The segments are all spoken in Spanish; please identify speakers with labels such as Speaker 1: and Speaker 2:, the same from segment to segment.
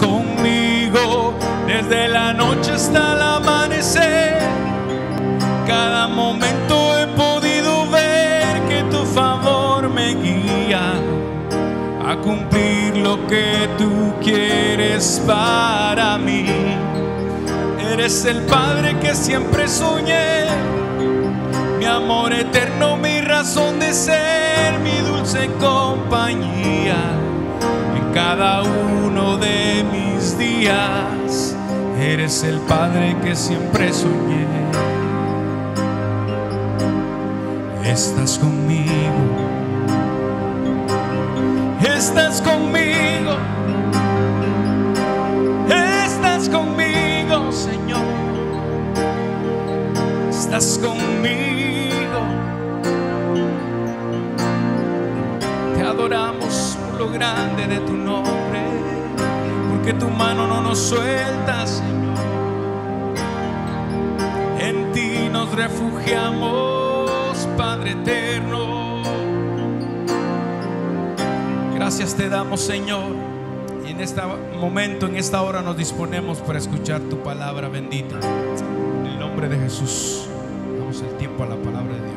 Speaker 1: conmigo desde la noche hasta el amanecer. Cada momento he podido ver que tu favor me guía a cumplir lo que tú quieres para mí. Eres el Padre que siempre soñé Eres el padre que siempre soñé. Estás conmigo. Estás conmigo. Estás conmigo, Señor. Estás conmigo. Te adoramos por lo grande de tu que tu mano no nos suelta, Señor. En ti nos refugiamos, Padre eterno. Gracias te damos, Señor. Y en este momento, en esta hora, nos disponemos para escuchar tu palabra bendita. En el nombre de Jesús, damos el tiempo a la palabra de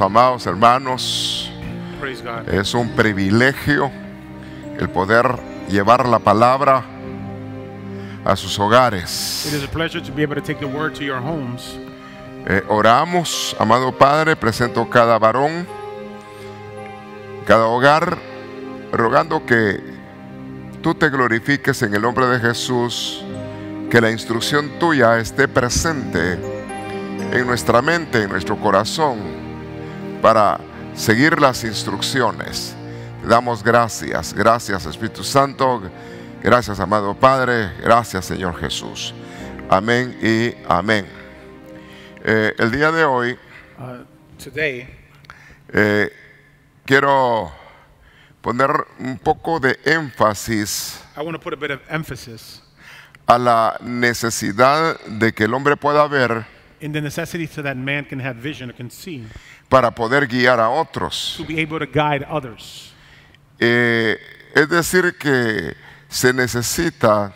Speaker 2: amados hermanos, es un privilegio el poder llevar la palabra a sus hogares. oramos, amado Padre, presento cada varón, cada hogar, rogando que tú te glorifiques en el nombre de Jesús, que la instrucción tuya esté presente en nuestra mente, en nuestro corazón para seguir las instrucciones. Te damos gracias, gracias Espíritu Santo, gracias amado Padre, gracias Señor Jesús. Amén y amén. Eh, el día de hoy uh, eh, quiero poner un poco de énfasis a, la necesidad de que el hombre pueda ver para poder guiar a otros. Eh, es decir, que se necesita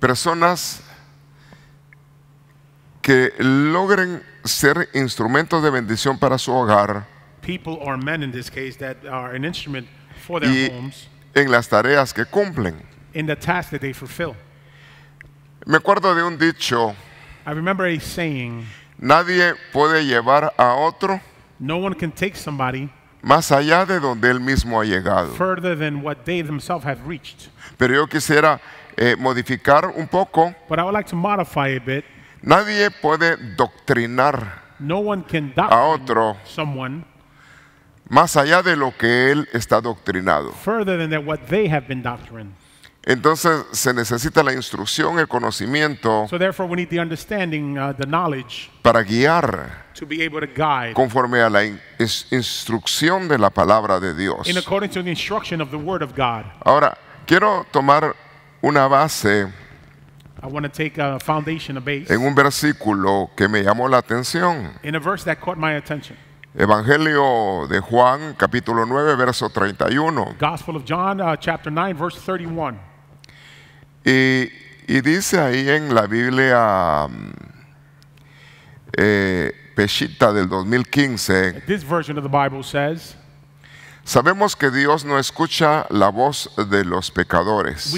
Speaker 2: personas que logren ser instrumentos de bendición para su hogar en las tareas que cumplen. Me acuerdo de un dicho Nadie puede llevar a otro más allá de donde él mismo ha llegado. Pero yo quisiera eh, modificar un poco. Nadie puede doctrinar a otro más allá de lo que él está doctrinado. Entonces se necesita la instrucción, el conocimiento So
Speaker 3: therefore, we need the understanding, uh, the knowledge,
Speaker 2: para guiar
Speaker 3: to be able to guide
Speaker 2: conforme a la in- instrucción de la palabra de Dios. in
Speaker 3: accordance to the instruction of the Word of God.
Speaker 2: Ahora, quiero tomar una base
Speaker 3: I want to take a foundation, a base,
Speaker 2: en un versículo que me llamó la atención.
Speaker 3: in a verse that caught my attention.
Speaker 2: Evangelio de Juan, capítulo 9, verso 31. Gospel of John, uh, chapter 9, verse 31. Y, dice ahí en la Biblia mm, eh, Peshita del 2015, Sabemos que Dios no escucha la voz de los pecadores.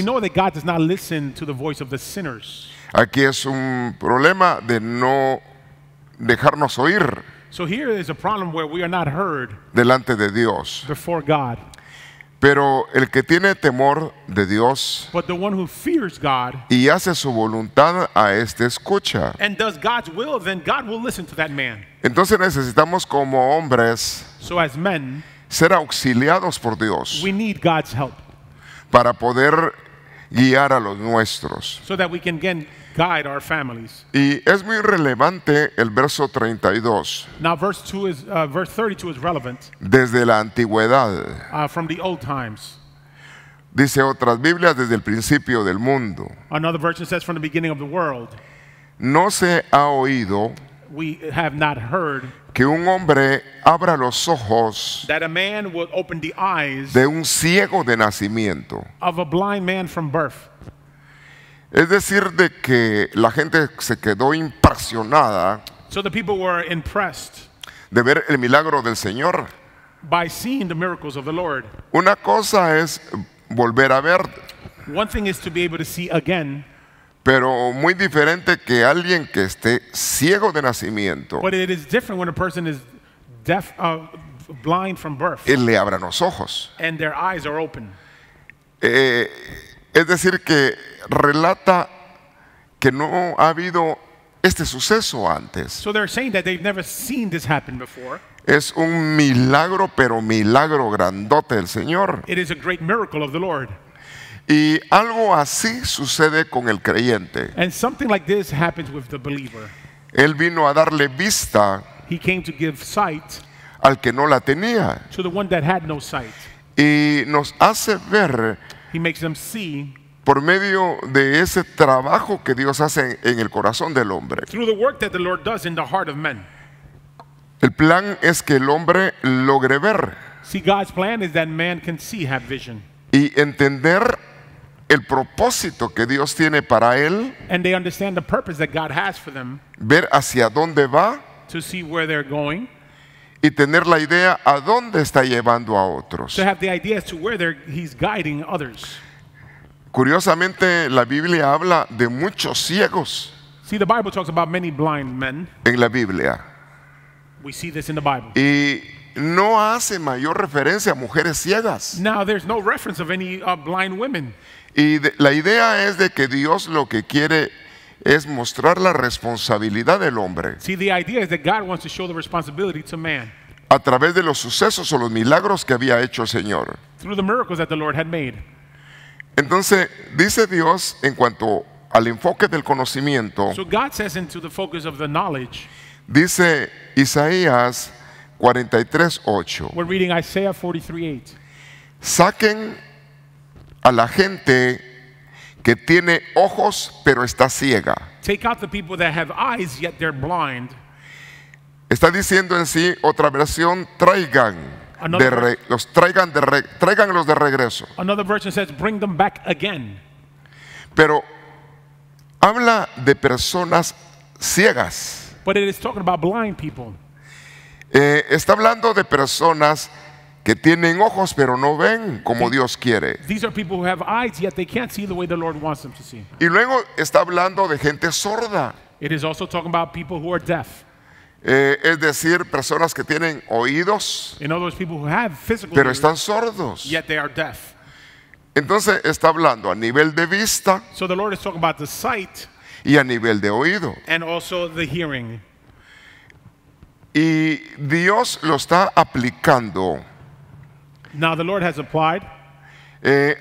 Speaker 2: Aquí es un problema de no dejarnos oír delante de Dios. Pero el que tiene temor de Dios y hace su voluntad a este escucha. Entonces necesitamos como hombres ser auxiliados por Dios para poder guiar a los nuestros
Speaker 3: guide our families.
Speaker 2: Y es muy relevante el verso 32.
Speaker 3: Now verse 2 is uh, verse 32 is relevant.
Speaker 2: Desde la antigüedad.
Speaker 3: Uh, from the old
Speaker 2: times. Dice otras Biblias desde el principio del mundo.
Speaker 3: Another version says from the beginning of the world.
Speaker 2: No se ha oído
Speaker 3: we have not heard
Speaker 2: que un hombre abra los ojos
Speaker 3: that a man would open the eyes
Speaker 2: de un ciego de nacimiento.
Speaker 3: Of a blind man from birth.
Speaker 2: Es decir, de que la gente se quedó impresionada so the people
Speaker 3: were impressed
Speaker 2: de ver el milagro del Señor.
Speaker 3: By seeing the miracles of the Lord.
Speaker 2: Una cosa es volver a ver.
Speaker 3: One thing is to be able to see
Speaker 2: again. Pero muy diferente que alguien que esté ciego de nacimiento.
Speaker 3: But it is different when a person is deaf, uh, blind from birth.
Speaker 2: Y le abran los ojos.
Speaker 3: And their eyes are open.
Speaker 2: Eh, es decir, que relata que no ha habido este suceso antes. So they're saying
Speaker 3: that they've never seen this happen before.
Speaker 2: Es un milagro, pero milagro grandote del Señor.
Speaker 3: miracle
Speaker 2: Y algo así sucede con el creyente. Él vino a darle vista al que no la tenía. Y nos hace ver He makes them see por medio de ese trabajo que Dios hace en el corazón del hombre.
Speaker 3: Through the work that the Lord does in the heart of men.
Speaker 2: El plan es que el hombre logre ver. See, God's plan is
Speaker 3: that man can see, have vision.
Speaker 2: Y entender el propósito que Dios tiene para él.
Speaker 3: And they understand the purpose that God has for them.
Speaker 2: Ver hacia dónde va. To see where they're going y tener la idea a dónde está llevando a otros. Curiosamente, la Biblia habla de muchos ciegos. En la Biblia. Y no hace mayor referencia a mujeres ciegas. Y la idea es de que Dios lo que quiere es mostrar la responsabilidad del hombre.
Speaker 3: See, the idea is that God wants to show the responsibility to man
Speaker 2: A través de los sucesos o los milagros que había hecho el Señor.
Speaker 3: through the miracles that the Lord had made.
Speaker 2: Entonces, dice Dios en cuanto al enfoque del conocimiento, So
Speaker 3: God says into the focus of the knowledge,
Speaker 2: dice Isaías 43:8,
Speaker 3: we're reading Isaiah 43:8.
Speaker 2: saquen a la gente que tiene ojos pero está ciega. Está diciendo en sí otra versión, traigan de los traigan de los de regreso. Pero habla de personas ciegas. Eh, está hablando de personas que tienen ojos pero no ven como Dios quiere. Y luego está hablando de gente sorda. Eh, es decir, personas que tienen oídos, pero están sordos. Entonces está hablando a nivel de vista y a nivel de oído. Y Dios lo está aplicando Now the Lord has applied eh,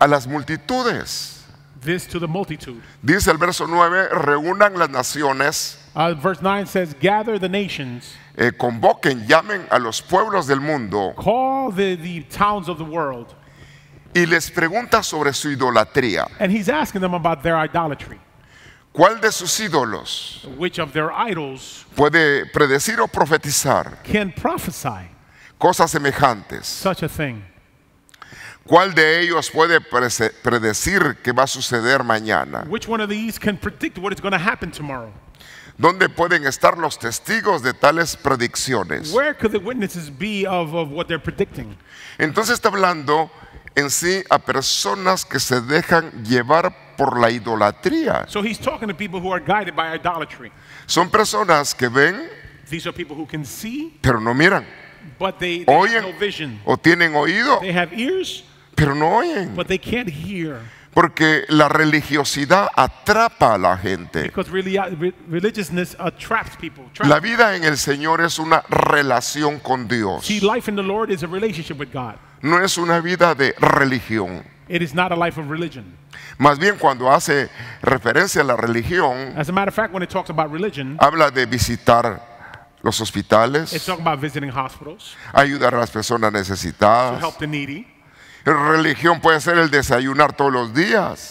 Speaker 2: a las multitudes. This to the multitude. Dice el verso 9, reúnan las naciones. Uh, verse 9 says, gather the
Speaker 3: nations.
Speaker 2: Eh, convoquen, llamen a los pueblos del mundo. Call the, the towns of the world. Y les pregunta sobre su idolatría.
Speaker 3: And he's asking them about their idolatry.
Speaker 2: ¿Cuál de sus ídolos
Speaker 3: Which of their idols
Speaker 2: puede predecir o profetizar? Can prophesy cosas semejantes. ¿Cuál de ellos puede predecir qué va a suceder mañana? ¿Dónde pueden estar los testigos de tales predicciones? Entonces está hablando en sí a personas que se dejan llevar por la idolatría. Son personas que ven, pero no miran
Speaker 3: but they, they oyen no vision.
Speaker 2: o tienen oído, They have ears, pero no oyen.
Speaker 3: but they can't hear.
Speaker 2: Porque la religiosidad atrapa a la gente. Because
Speaker 3: uh, religiousness uh, people.
Speaker 2: La vida en el Señor es una relación con Dios. See,
Speaker 3: life in the Lord is a relationship with God.
Speaker 2: No es una vida de religión.
Speaker 3: It is not a life of religion.
Speaker 2: Más bien cuando hace referencia a la religión,
Speaker 3: As a matter of fact, when it talks about religion,
Speaker 2: habla de visitar los hospitales, ayudar a las personas necesitadas. La Religión puede ser el desayunar todos los días,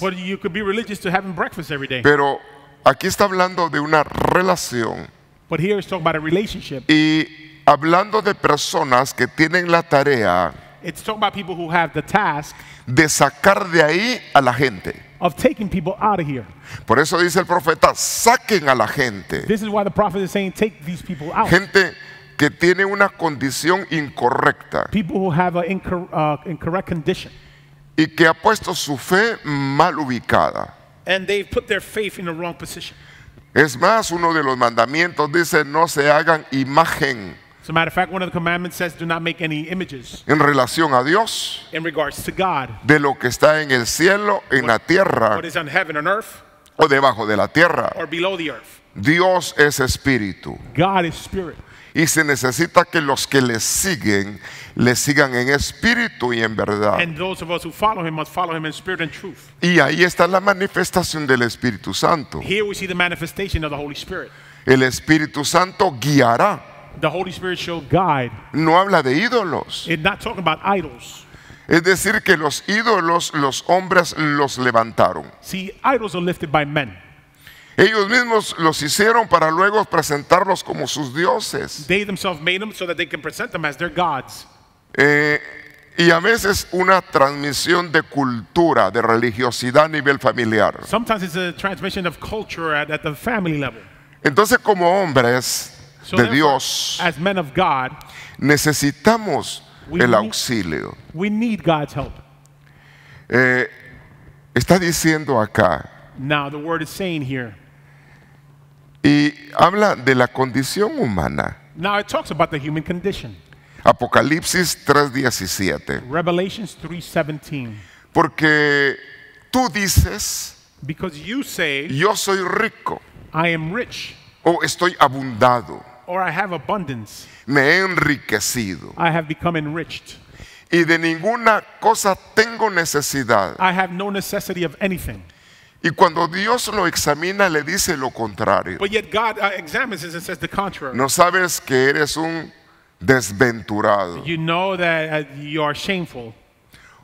Speaker 2: pero aquí está hablando de una relación y hablando de personas que tienen la tarea de sacar de ahí a la gente of taking people out of here. Por eso dice el profeta, saquen a la gente. This is why the prophet is saying, take these people out. Gente que tiene una condición incorrecta. People who have an uh, incorrect condition. Y que ha puesto su fe mal ubicada.
Speaker 3: And they've put their faith in the wrong position.
Speaker 2: Es más, uno de los mandamientos dice, no se hagan imagen en relación a Dios, de lo que está en el cielo, en la tierra o debajo de la tierra. Dios es espíritu y se necesita que los que le siguen, le sigan en espíritu y en verdad. Y ahí está la manifestación del Espíritu Santo. El Espíritu Santo guiará no habla de ídolos. Es decir, que los ídolos los hombres los levantaron. Ellos mismos los hicieron para luego presentarlos como sus dioses.
Speaker 3: They themselves made them so that they can present them as their gods.
Speaker 2: Eh, y a veces una transmisión de cultura, de religiosidad a nivel familiar. Entonces como hombres de Dios, necesitamos el auxilio. está diciendo acá. y habla de la condición humana. Apocalipsis 3:17. Porque tú dices, yo soy rico. O estoy abundado. or I have abundance. Me he enriquecido. I have
Speaker 3: become enriched. Y de
Speaker 2: ninguna cosa tengo necesidad. I have no necessity of anything. Y cuando Dios lo examina, le dice lo contrario.
Speaker 3: But yet God uh, examines it and says the contrary. No
Speaker 2: sabes que eres un desventurado.
Speaker 3: You know that uh, you are shameful.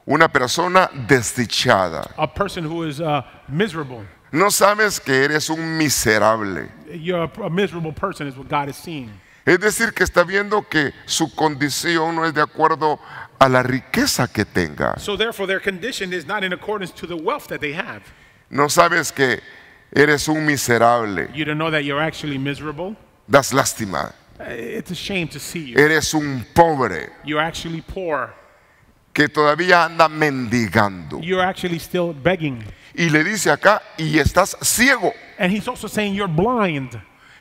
Speaker 2: Una persona desdichada.
Speaker 3: A person who is uh, miserable.
Speaker 2: No sabes que eres un miserable.
Speaker 3: You're a, a miserable person is what God is seeing.
Speaker 2: Es decir, que está viendo que su condición no es de acuerdo a la riqueza que tenga.
Speaker 3: So therefore their condition is not in accordance to the wealth that they have.
Speaker 2: No sabes que eres un miserable. You don't know that you're actually miserable. Das lástima.
Speaker 3: Eh, it's a shame to see you.
Speaker 2: Eres un pobre.
Speaker 3: You're actually poor
Speaker 2: que todavía anda mendigando. Y le dice acá, y estás ciego.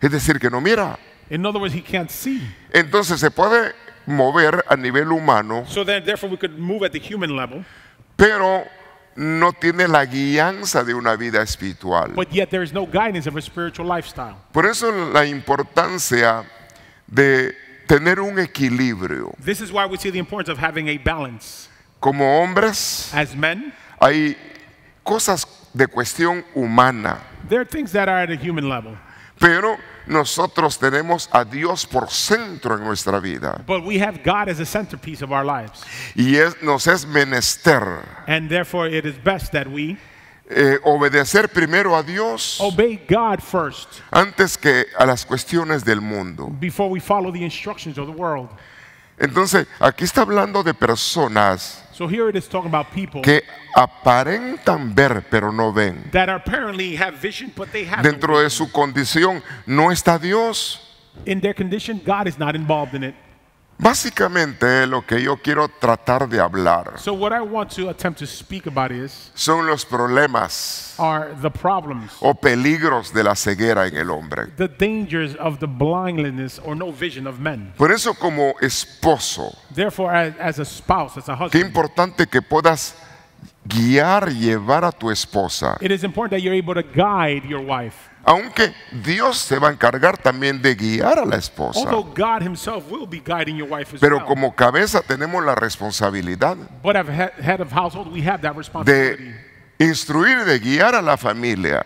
Speaker 2: Es decir, que no mira. Entonces se puede mover a nivel humano. Pero no tiene la guianza de una vida espiritual. Por eso la importancia de tener un equilibrio.
Speaker 3: This is why we see the importance of having a balance.
Speaker 2: Como hombres, As men, hay cosas de cuestión humana.
Speaker 3: There are things that are at a human level.
Speaker 2: Pero nosotros tenemos a Dios por centro en nuestra vida.
Speaker 3: But we have God as a centerpiece of our lives.
Speaker 2: Y es, nos es menester. And therefore it is best that we eh, obedecer primero a Dios antes que a las cuestiones del mundo. Entonces, aquí está hablando de personas que aparentan ver pero no ven. Dentro de su condición no está Dios. Básicamente lo que yo quiero tratar de hablar
Speaker 3: so what I want to attempt to speak about is,
Speaker 2: son los problemas
Speaker 3: are the problems,
Speaker 2: o peligros de la ceguera en el hombre.
Speaker 3: The dangers of the blindness or no vision of men.
Speaker 2: Por eso como esposo, Therefore, as, as a spouse, as a husband, qué importante que puedas guiar, llevar a tu esposa.
Speaker 3: It is important that you're able to guide your wife
Speaker 2: aunque Dios se va a encargar también de guiar a la esposa. Pero como cabeza tenemos la responsabilidad de instruir, de guiar a la familia.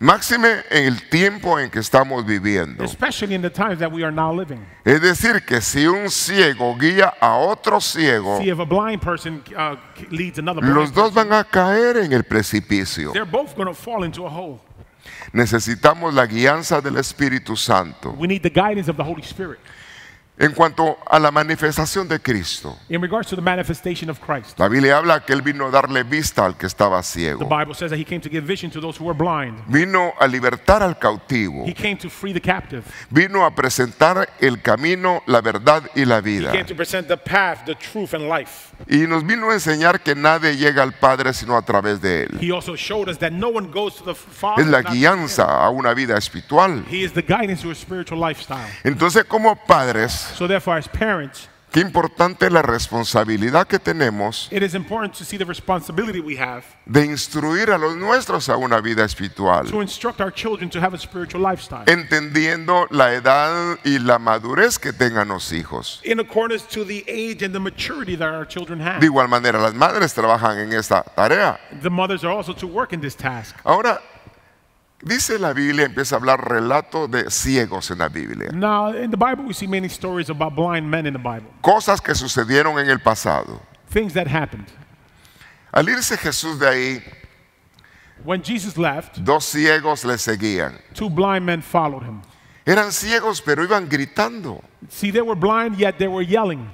Speaker 2: Máxime en el tiempo en que estamos viviendo.
Speaker 3: Especially in the times that we are now living.
Speaker 2: Es decir, que si un ciego guía a otro ciego, See,
Speaker 3: if a blind person, uh, leads another blind los
Speaker 2: dos van a caer en el precipicio. They're
Speaker 3: both going to fall into a hole.
Speaker 2: Necesitamos la guianza del Espíritu Santo. We need the guidance of the Holy Spirit en cuanto a la manifestación de Cristo.
Speaker 3: La
Speaker 2: Biblia habla que él vino a darle vista al que estaba ciego. Vino a libertar al cautivo. Vino a presentar el camino, la verdad y la vida. Y nos vino a enseñar que nadie llega al Padre sino a través de Él. es la guianza a una vida espiritual. Entonces como padres, Qué importante es la responsabilidad que tenemos de instruir a los nuestros a una vida espiritual, entendiendo la edad y la madurez que tengan los hijos. De igual manera, las madres trabajan en esta tarea. Ahora, Dice la Biblia, empieza a hablar relato de ciegos en la Biblia.
Speaker 3: No, in the Bible, we see many stories about blind men in the Bible.
Speaker 2: Cosas que sucedieron en el pasado.
Speaker 3: Things that happened.
Speaker 2: Al irse Jesús de ahí, When Jesus left, dos ciegos le seguían.
Speaker 3: Two blind men followed him.
Speaker 2: Eran ciegos, pero iban gritando. See, they were blind, yet they were yelling.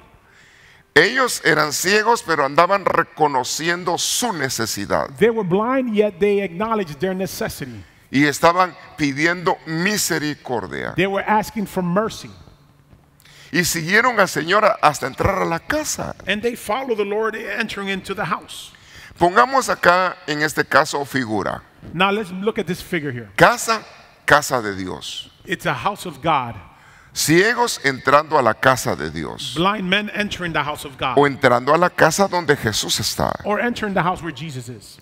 Speaker 2: Ellos eran ciegos, pero andaban reconociendo su necesidad. They were blind, yet they acknowledged their necessity y estaban pidiendo misericordia. They were asking for mercy. Y siguieron al Señor hasta entrar a la casa. And they followed the Lord entering into the house. Pongamos acá en este caso figura. Now let's look at this figure here. Casa, casa de Dios.
Speaker 3: It's a house of God.
Speaker 2: Ciegos entrando a la casa de Dios.
Speaker 3: Blind men entering the house of God. O
Speaker 2: entrando a la casa donde Jesús está.
Speaker 3: Or entering the house where Jesus is.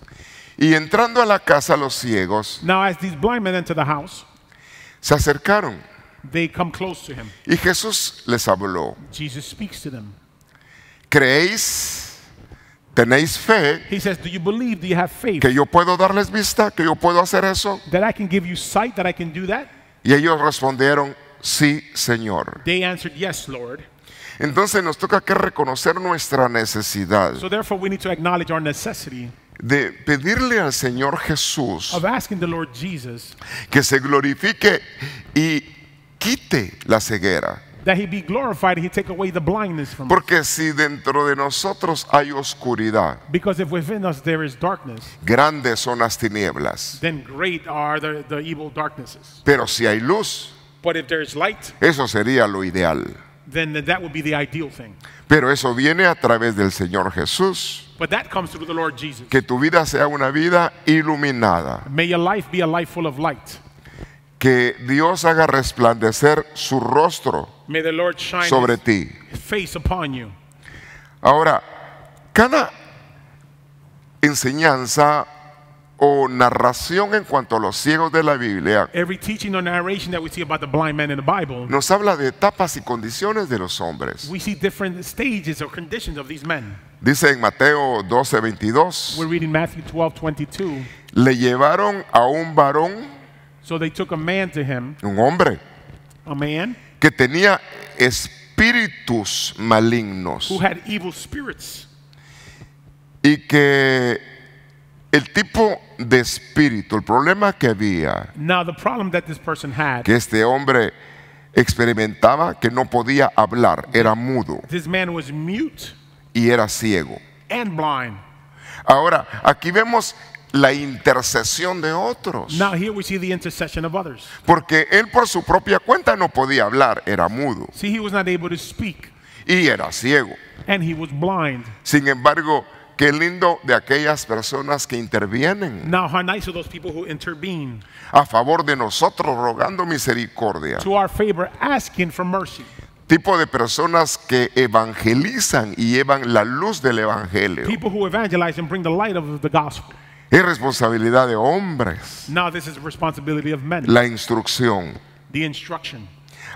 Speaker 2: Y entrando a la casa los ciegos se acercaron y Jesús les habló. ¿Creéis? ¿Tenéis fe que yo puedo darles vista? ¿Que yo puedo hacer eso? Y ellos respondieron, sí, Señor. Entonces nos toca que reconocer nuestra necesidad de pedirle al Señor Jesús que se glorifique y quite la ceguera. Porque si dentro de nosotros hay oscuridad, grandes son las tinieblas. Pero si hay luz, eso sería lo ideal. Pero eso viene a través del Señor Jesús. Que tu vida sea una vida iluminada. Que Dios haga resplandecer su rostro
Speaker 3: sobre ti.
Speaker 2: Ahora, cada enseñanza o narración en cuanto a los ciegos de la Biblia
Speaker 3: Every teaching or narration that we see about the blind men in the Bible,
Speaker 2: nos habla de etapas y condiciones de los hombres.
Speaker 3: we see different stages or conditions of these men.
Speaker 2: Dice en Mateo 12, 22,
Speaker 3: We're reading Matthew 12, 22.
Speaker 2: le llevaron a un varón,
Speaker 3: So they took a man to him, un hombre, a man
Speaker 2: que tenía espíritus malignos who had
Speaker 3: evil spirits,
Speaker 2: y que el tipo de espíritu, el problema que había, que este hombre experimentaba, que no podía hablar, era mudo y era ciego. Ahora, aquí vemos la intercesión de otros, porque él por su propia cuenta no podía hablar, era mudo y era ciego. Sin embargo, Qué lindo de aquellas personas que intervienen. A favor de nosotros, rogando misericordia. Tipo de personas que evangelizan y llevan la luz del evangelio. Es responsabilidad de hombres. La instrucción.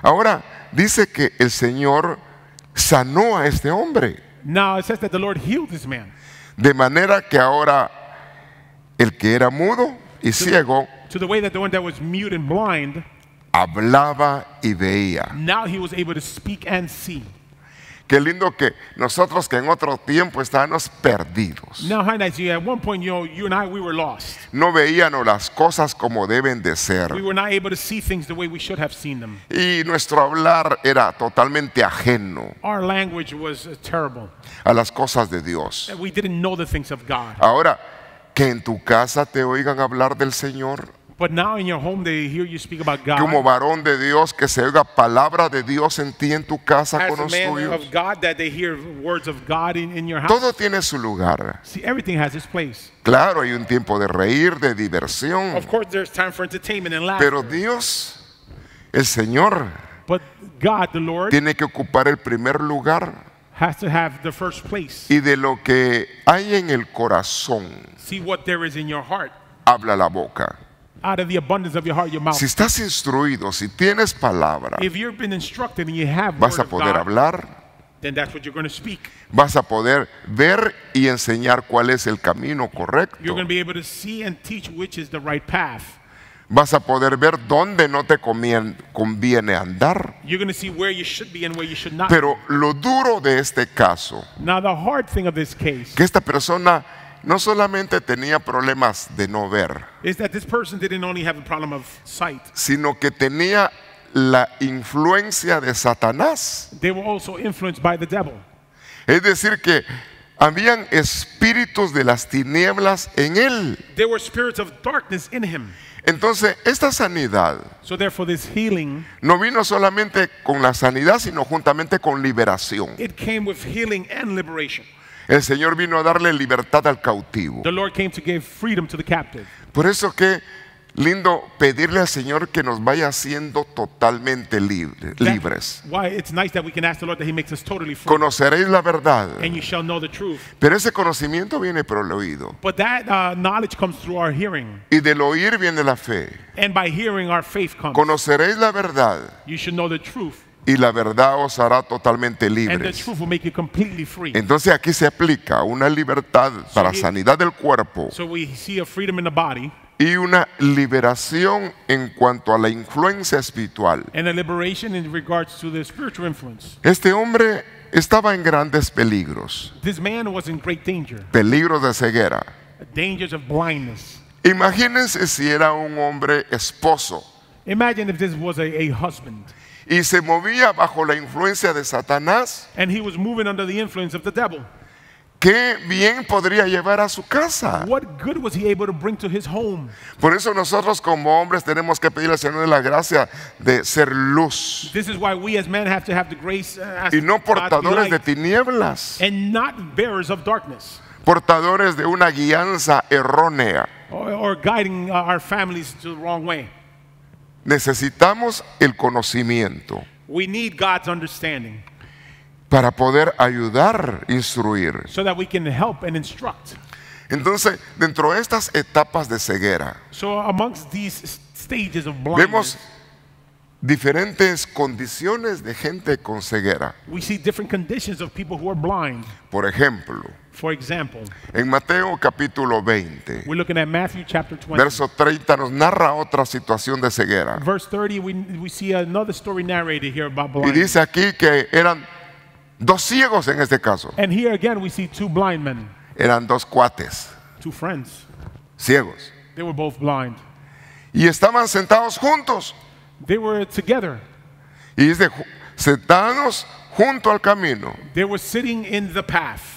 Speaker 2: Ahora dice que el Señor sanó a este hombre. De manera que ahora el que era mudo y ciego hablaba y veía. Now he was able to speak and see. Qué lindo que nosotros que en otro tiempo estábamos perdidos. No veíamos las cosas como deben de ser. Y nuestro hablar era totalmente ajeno. Uh, a las cosas de Dios. Ahora que en tu casa te oigan hablar del Señor.
Speaker 3: But now in your home they hear you speak about God. Como varón
Speaker 2: de Dios que se oiga palabra de Dios en ti en tu casa con los Todo tiene su lugar. Claro, hay un tiempo de reír, de diversión. Pero Dios, el Señor, tiene que ocupar el primer lugar. Y de lo que hay en el corazón. Habla la boca. Si estás instruido, si tienes palabra, vas a poder hablar. Vas a poder ver y enseñar cuál es el camino correcto. Vas a poder ver dónde no te conviene andar. Pero lo duro de este caso, que esta persona no solamente tenía problemas de no ver, sino que tenía la influencia de Satanás. Es decir que habían espíritus de las tinieblas en él. Entonces, esta sanidad no vino solamente con la sanidad, sino juntamente con liberación. El Señor vino a darle libertad al cautivo. Por eso que lindo pedirle al Señor que nos vaya haciendo totalmente libres. Conoceréis la verdad. Pero ese conocimiento viene por el oído.
Speaker 3: Uh,
Speaker 2: y del oír viene la fe. Conoceréis la verdad y la verdad os hará totalmente libres. Entonces aquí se aplica una libertad para sanidad del cuerpo y una liberación en cuanto a la influencia espiritual. Este hombre estaba en grandes peligros. Peligros de ceguera. Imagínense si era un hombre esposo y se movía bajo la influencia de Satanás, ¿Qué bien podría llevar a su casa? Por eso nosotros como hombres tenemos que pedirle al Señor la gracia de ser luz.
Speaker 3: Uh, y no portadores de
Speaker 2: tinieblas. Portadores de una guianza errónea.
Speaker 3: o guiding uh, our families to the wrong way.
Speaker 2: Necesitamos el conocimiento. Para poder ayudar, instruir. Entonces, dentro de estas etapas de ceguera, vemos diferentes condiciones de gente con ceguera. Por ejemplo,
Speaker 3: For example,
Speaker 2: en Mateo capítulo 20,
Speaker 3: we're looking at Matthew, chapter 20, verso
Speaker 2: 30 nos narra otra situación de ceguera.
Speaker 3: Verse 30, we, we see another story narrated here about y dice
Speaker 2: aquí que eran dos ciegos en este caso.
Speaker 3: And here again we see two blind men.
Speaker 2: Eran dos cuates.
Speaker 3: Two friends. Ciegos. They were both blind.
Speaker 2: Y estaban sentados juntos. They were together. Y dice, sentados junto al camino. They were sitting in the path.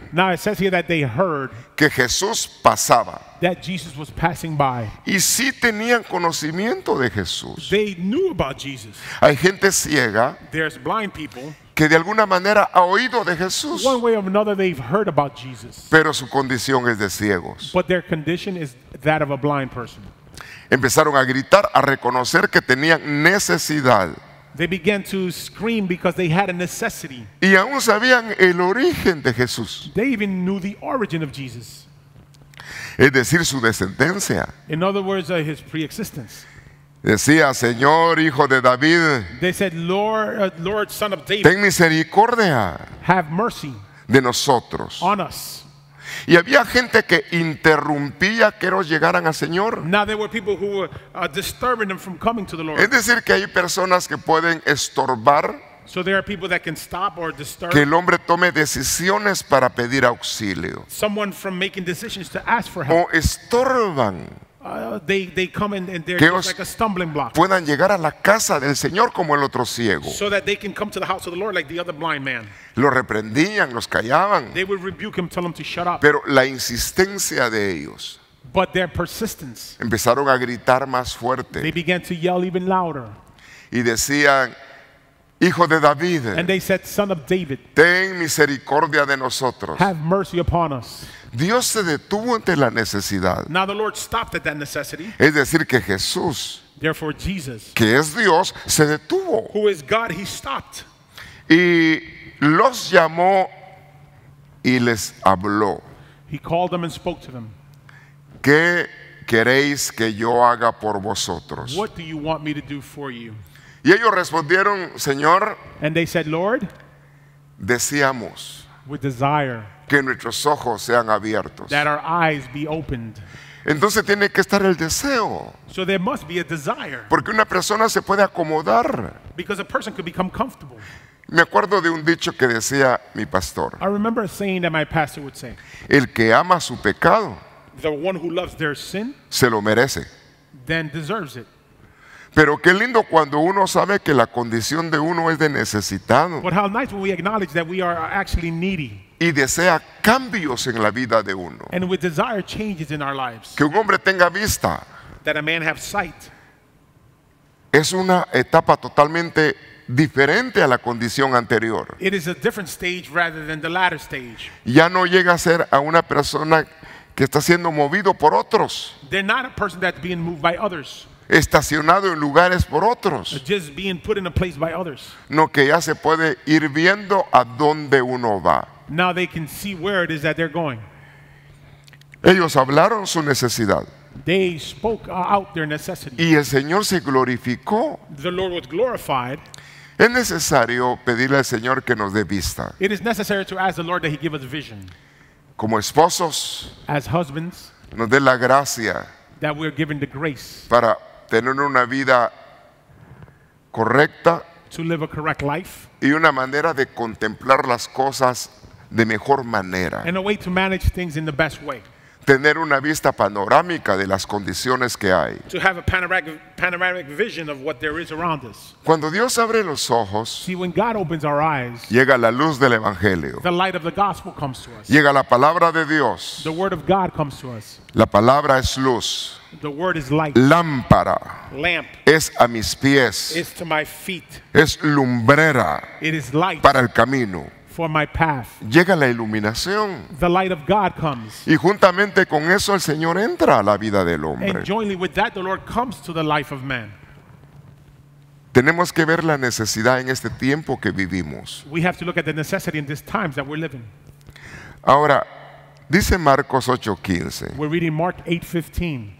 Speaker 2: Now it says here that they heard que Jesús pasaba. That Jesus was passing by. Y sí tenían conocimiento de Jesús. They knew about Jesus. Hay gente ciega
Speaker 3: There's blind people
Speaker 2: que de alguna manera ha oído de Jesús. One way or another they've heard about Jesus. Pero su condición es de ciegos.
Speaker 3: But their condition is that of a blind person.
Speaker 2: Empezaron a gritar, a reconocer que tenían necesidad.
Speaker 3: They began to scream because they had a necessity.
Speaker 2: Y aún sabían el origen de Jesús. They even knew the origin of Jesus. Es decir, su descendencia.
Speaker 3: In other words, uh, his pre-existence.
Speaker 2: Decía, Señor, hijo de David.
Speaker 3: They said, Lord, uh, Lord, son of David. Ten
Speaker 2: misericordia. Have mercy. De nosotros. On us. Y había gente que interrumpía que ellos llegaran al Señor. Uh, es decir, que hay personas que pueden estorbar Que el hombre tome decisiones para pedir auxilio.
Speaker 3: O estorban Uh, they, they come and, and they're just like
Speaker 2: a stumbling block. puedan llegar a la casa del Señor como el otro ciego. So
Speaker 3: that they can come to the house of the Lord like the other blind man.
Speaker 2: Los reprendían, los callaban. They would rebuke him, tell him to shut up. Pero la insistencia de ellos. But their persistence. Empezaron a gritar más fuerte. They began to yell even louder. Y decían hijo de David. And they said, Son of David. Ten misericordia de nosotros. Have mercy upon us. Dios se detuvo ante la necesidad. Now
Speaker 3: the Lord stopped at that necessity.
Speaker 2: Es decir, que Jesús,
Speaker 3: Therefore, Jesus, que es Dios,
Speaker 2: se detuvo. Who is God, he stopped. Y los llamó y les habló.
Speaker 3: He called them and spoke to them.
Speaker 2: ¿Qué queréis que yo haga por vosotros? What do you want me to do for you? Y ellos respondieron, Señor, decíamos, que nuestros ojos sean abiertos. Entonces tiene que estar el deseo, porque una persona se puede acomodar. Me acuerdo de un dicho que decía mi pastor, el que ama su pecado se lo merece. Pero qué lindo cuando uno sabe que la condición de uno es de necesitado. Y desea cambios en la vida de uno. Que un hombre tenga vista. Es una etapa totalmente diferente a la condición anterior. Ya no llega a ser a una persona que está siendo movido por otros estacionado en lugares por otros. No, que ya se puede ir viendo a dónde uno va. Ellos hablaron su necesidad.
Speaker 3: Uh, y el
Speaker 2: Señor se glorificó. Es necesario pedirle al Señor que nos dé vista. Como esposos, nos dé la gracia para tener una vida correcta y una manera de contemplar las cosas de mejor manera tener una vista panorámica de las condiciones que hay. Cuando Dios abre los ojos, llega la luz del evangelio. Llega la palabra de Dios. La palabra es luz. Lámpara. Es a mis pies. Es lumbrera. Para el camino. Llega la iluminación. Y juntamente con eso el Señor entra a la vida del hombre. Tenemos que ver la necesidad en este tiempo que vivimos. Ahora, dice Marcos
Speaker 3: 8:15.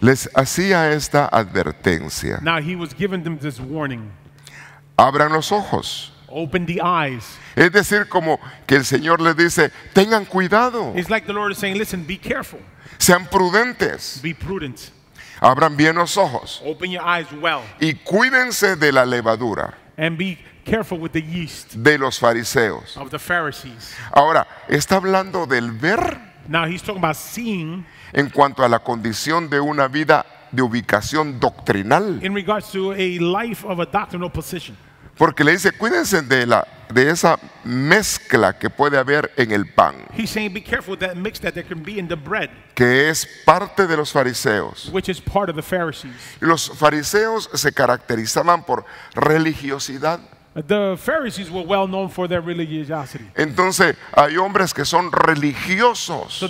Speaker 2: Les hacía esta advertencia. Abran los ojos
Speaker 3: Open the eyes.
Speaker 2: Es decir, como que el Señor les dice, tengan cuidado.
Speaker 3: It's like the Lord is saying, listen, be careful.
Speaker 2: Sean prudentes. Be prudent. Abran bien los ojos.
Speaker 3: Open your eyes well.
Speaker 2: Y cuídense de la levadura. And be careful with the yeast. De los fariseos.
Speaker 3: Of the Pharisees.
Speaker 2: Ahora, está hablando del ver. Now he's talking about seeing. En cuanto a la condición de una vida de ubicación doctrinal. In regards to a life of
Speaker 3: a doctrinal position.
Speaker 2: Porque le dice, cuídense de, la, de esa mezcla que puede haber en el pan. Que es parte de los fariseos. Los fariseos se caracterizaban por religiosidad. Entonces, hay hombres que son religiosos.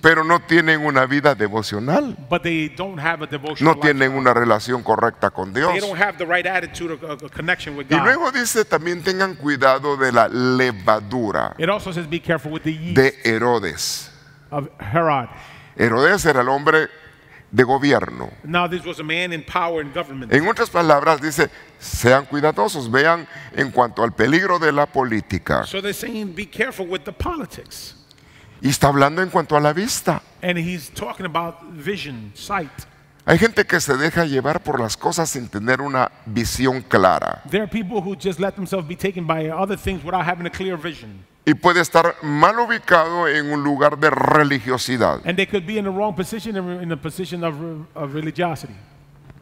Speaker 2: Pero no tienen una vida devocional. no tienen una relación correcta con Dios. Y luego dice también tengan cuidado de la levadura.
Speaker 3: De
Speaker 2: Herodes. Herodes era el hombre de gobierno. En otras palabras, dice, sean cuidadosos, vean en cuanto al peligro de la política. Y está hablando en cuanto a la vista. Hay gente que se deja llevar por las cosas sin tener una visión clara y puede estar mal ubicado en un lugar de religiosidad.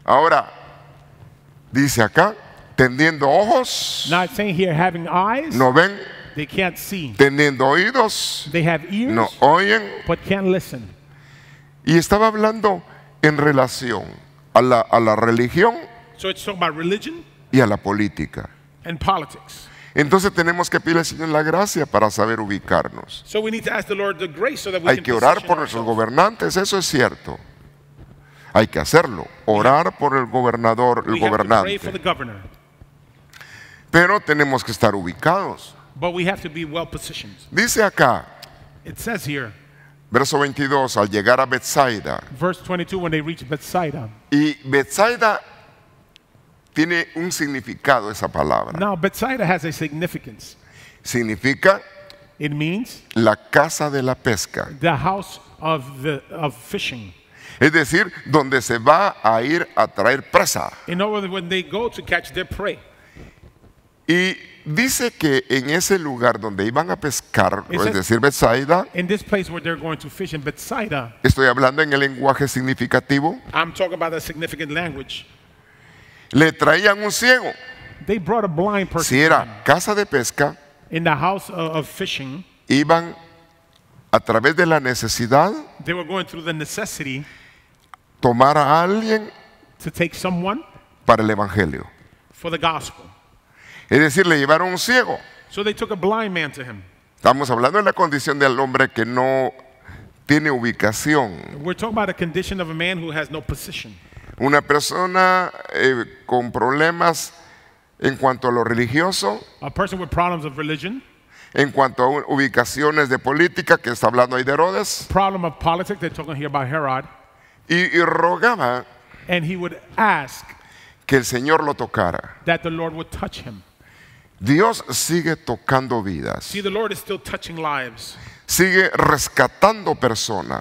Speaker 2: Ahora dice acá tendiendo ojos No ven. They Teniendo oídos no oyen. Y estaba hablando en relación a la, religión y a la política. Entonces tenemos que pedirle al Señor la gracia para saber ubicarnos.
Speaker 3: Hay que orar por
Speaker 2: nuestros gobernantes, eso es cierto. Hay que hacerlo, orar por el gobernador, el gobernante. Pero tenemos que estar ubicados. Dice acá, verso 22, al llegar a Bethsaida. y Bethsaida tiene un significado esa palabra.
Speaker 3: Now, Bethsaida has
Speaker 2: a significance. Significa It means la casa de la pesca.
Speaker 3: The house of, the, of fishing.
Speaker 2: Es decir, donde se va a ir a traer presa.
Speaker 3: In order when they go to catch their prey.
Speaker 2: Y dice que en ese lugar donde iban a pescar, es decir, Bethsaida,
Speaker 3: in this place where they're going to fish in Bethsaida,
Speaker 2: estoy hablando en el lenguaje significativo.
Speaker 3: I'm talking about a significant language.
Speaker 2: Le traían un ciego. si era casa de pesca, uh, iban a través de la necesidad tomar a alguien para el evangelio. Es decir, le llevaron un ciego. Estamos hablando de la condición del hombre que no tiene ubicación. Una persona eh, con problemas en cuanto a lo religioso. En cuanto a ubicaciones de política, que está hablando ahí de Herodes.
Speaker 3: Y, rogaba
Speaker 2: que el Señor lo tocara. Dios sigue tocando vidas. Sigue rescatando personas.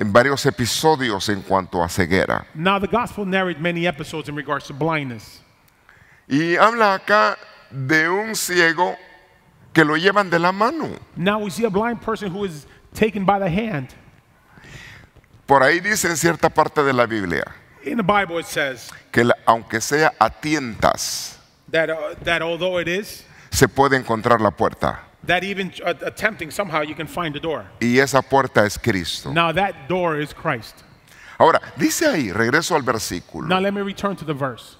Speaker 2: en varios episodios en cuanto a ceguera. Y habla acá de un ciego que lo llevan de la mano. Por ahí dice en cierta parte de la Biblia que aunque sea a tientas,
Speaker 3: uh,
Speaker 2: se puede encontrar la puerta.
Speaker 3: that even uh, attempting somehow you can find the door.
Speaker 2: Y esa puerta es Cristo.
Speaker 3: Now that door is
Speaker 2: Christ. Ahora, dice ahí, regreso al versículo.
Speaker 3: Now let me return to the verse.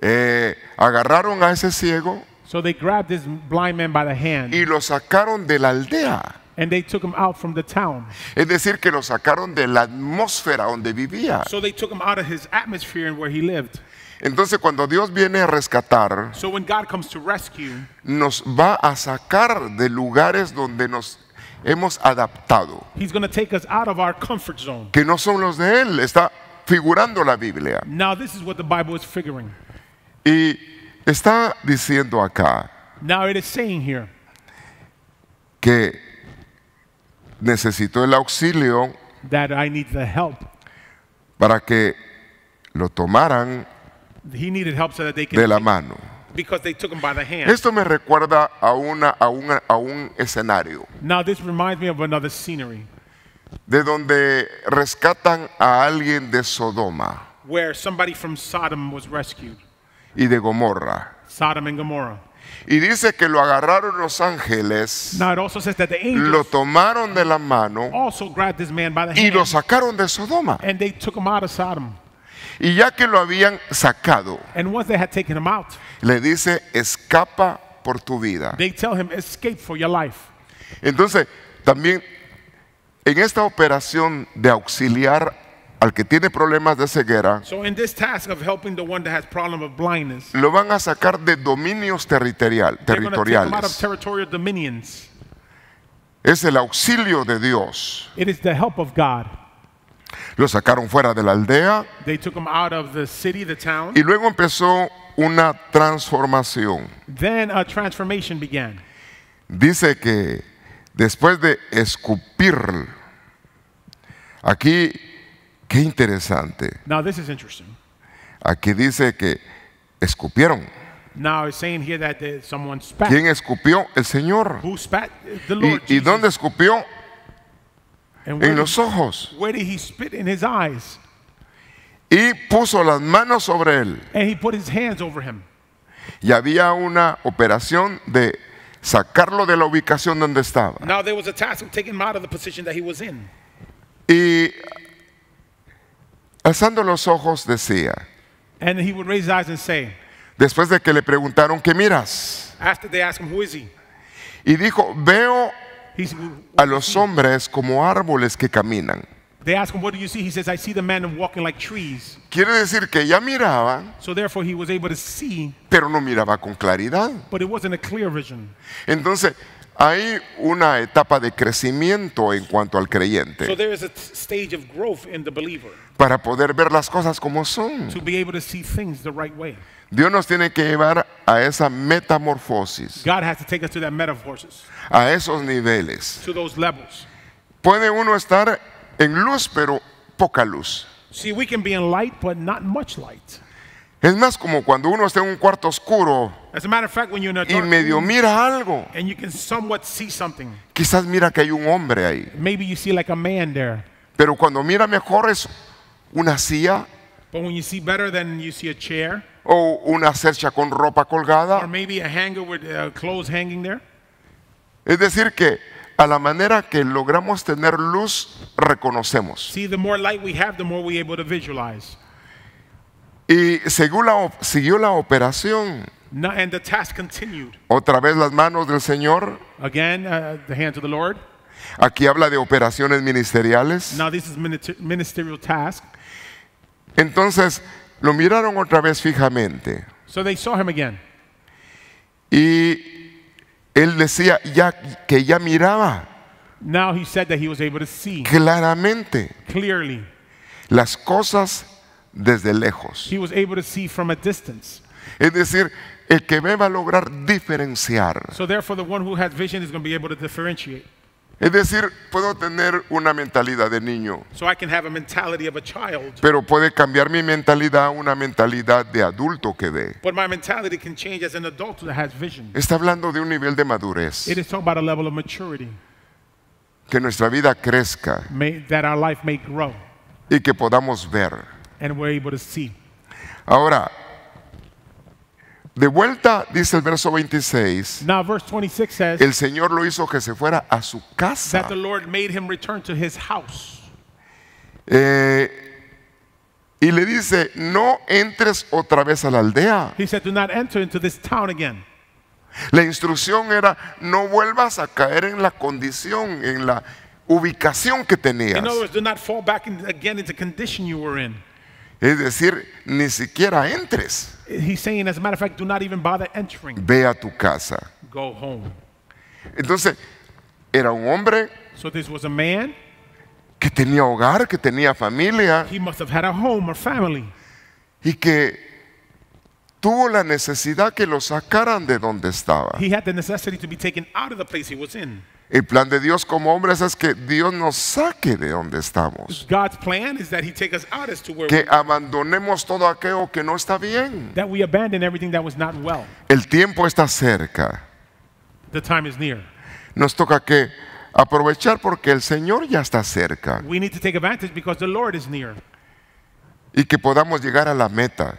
Speaker 2: Eh, agarraron a ese ciego so they
Speaker 3: grabbed this blind man by
Speaker 2: the hand. y lo sacaron de la aldea. And
Speaker 3: they took him out from the town.
Speaker 2: Es decir, que lo sacaron de la atmósfera donde vivía. So they took him out of his atmosphere and where he lived. Entonces cuando Dios viene a rescatar, nos va a sacar de lugares donde nos hemos adaptado. Que no son los de Él, está figurando la Biblia. y está diciendo acá que necesito el auxilio para que lo tomaran He needed help so that they could de la mano.
Speaker 3: Because they took him by the hand. Esto me
Speaker 2: recuerda a, una, a, una, a un escenario.
Speaker 3: Now this reminds me of another scenery.
Speaker 2: De donde rescatan a alguien de Sodoma.
Speaker 3: Where somebody from Sodom was rescued.
Speaker 2: Y de Gomorra.
Speaker 3: Sodom and Gomorrah.
Speaker 2: Y dice que lo agarraron los ángeles, lo tomaron de la mano y lo sacaron de Sodoma. Y ya que lo habían sacado, le dice, escapa por tu vida. Entonces, también en esta operación de auxiliar al que tiene problemas de ceguera, lo van a sacar de dominios territorial, territoriales. Es el auxilio de Dios. Lo sacaron fuera de la aldea. Em y luego empezó una transformación. Dice que después de escupir, aquí, qué interesante. Aquí dice que escupieron. ¿Quién escupió? El Señor. ¿Y, ¿Y dónde escupió? en los ojos. Y puso las manos sobre él. Y había una operación de sacarlo de la ubicación donde estaba. Y alzando los ojos decía. Después de que le preguntaron qué miras. Y dijo, veo a los hombres como árboles que caminan. Quiere decir que ya miraba, pero no miraba con claridad. Entonces, hay una etapa de crecimiento en cuanto al creyente para poder ver las cosas como son. Dios nos tiene que llevar a esa metamorfosis. A esos niveles. Puede uno estar en luz, pero poca luz. Es más como cuando uno está en un cuarto oscuro y medio mira algo. Quizás mira que hay un hombre ahí. Pero cuando mira mejor es una silla But when you see better than you see a chair. O una cercha con ropa colgada. Or
Speaker 3: maybe a hanger with uh, clothes hanging there.
Speaker 2: Es decir que a la manera que logramos tener luz reconocemos.
Speaker 3: See, the more light we have, the more we able to visualize.
Speaker 2: Y según la, siguió la operación.
Speaker 3: No, and the task continued.
Speaker 2: Otra vez las manos del Señor.
Speaker 3: Again, uh, the hands of the Lord.
Speaker 2: Aquí habla de operaciones ministeriales. Now this is ministerial task. Entonces lo miraron otra vez fijamente.
Speaker 3: So they saw him again.
Speaker 2: Y él decía ya, que ya miraba.
Speaker 3: Now he said that he was able to see.
Speaker 2: Claramente. Clearly. Las cosas desde lejos. He was able to see from a
Speaker 3: distance.
Speaker 2: Es decir, el que ve va a lograr diferenciar.
Speaker 3: So therefore the one who has vision is going to be able to differentiate.
Speaker 2: Es decir, puedo tener una mentalidad de niño. Pero puede cambiar mi mentalidad a una mentalidad de adulto que dé. Está hablando de un nivel de madurez. Que nuestra vida crezca. Y que podamos ver. Ahora, de vuelta, dice el verso 26, el Señor lo hizo que se fuera a su casa. Eh, y le dice, no entres otra vez a la aldea. La instrucción era, no vuelvas a caer en la condición, en la ubicación que tenías. Es decir, ni siquiera entres.
Speaker 3: He's saying, as a matter of fact, do not even bother entering.
Speaker 2: Ve a tu casa. Go home. Entonces, era un hombre so this was a man que tenía hogar, que tenía familia. He must have had a home or family. Y que tuvo la necesidad que lo sacaran de donde estaba. He
Speaker 3: had the necessity to be taken out of the place he was in.
Speaker 2: El plan de Dios como hombres es que Dios nos saque de donde estamos.
Speaker 3: que abandonemos todo aquello que no está bien.
Speaker 2: El tiempo está cerca. Nos toca que aprovechar porque el Señor ya está cerca. Y que podamos llegar a la meta.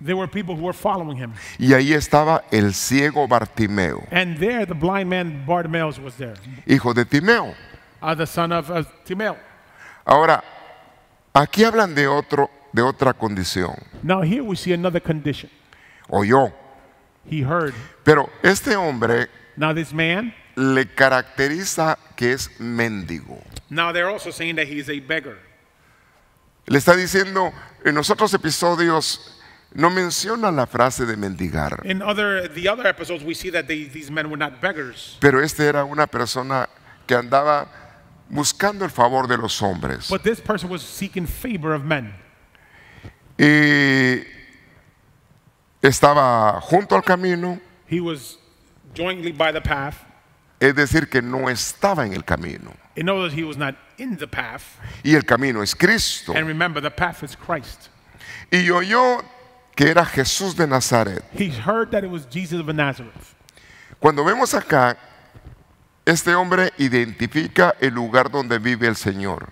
Speaker 3: There were people who were following him.
Speaker 2: Y ahí estaba el ciego Bartimeo.
Speaker 3: And there the blind man Bartimeo was there.
Speaker 2: Hijo de Timeo.
Speaker 3: Uh, the son of uh, Timeo.
Speaker 2: Ahora, aquí hablan de otro de otra condición.
Speaker 3: Now here we see another condition.
Speaker 2: Oyó. He heard. Pero este hombre Now this man le caracteriza que es mendigo.
Speaker 3: Now they're also saying that he's a beggar.
Speaker 2: Le está diciendo en nosotros episodios no menciona la frase de mendigar. Pero este era una persona que andaba buscando el favor de los hombres. Y estaba junto al camino. Es decir, que no estaba en el camino. Y el camino es Cristo. Y oyó que era Jesús de Nazaret. Cuando vemos acá, este hombre identifica el lugar donde vive el Señor.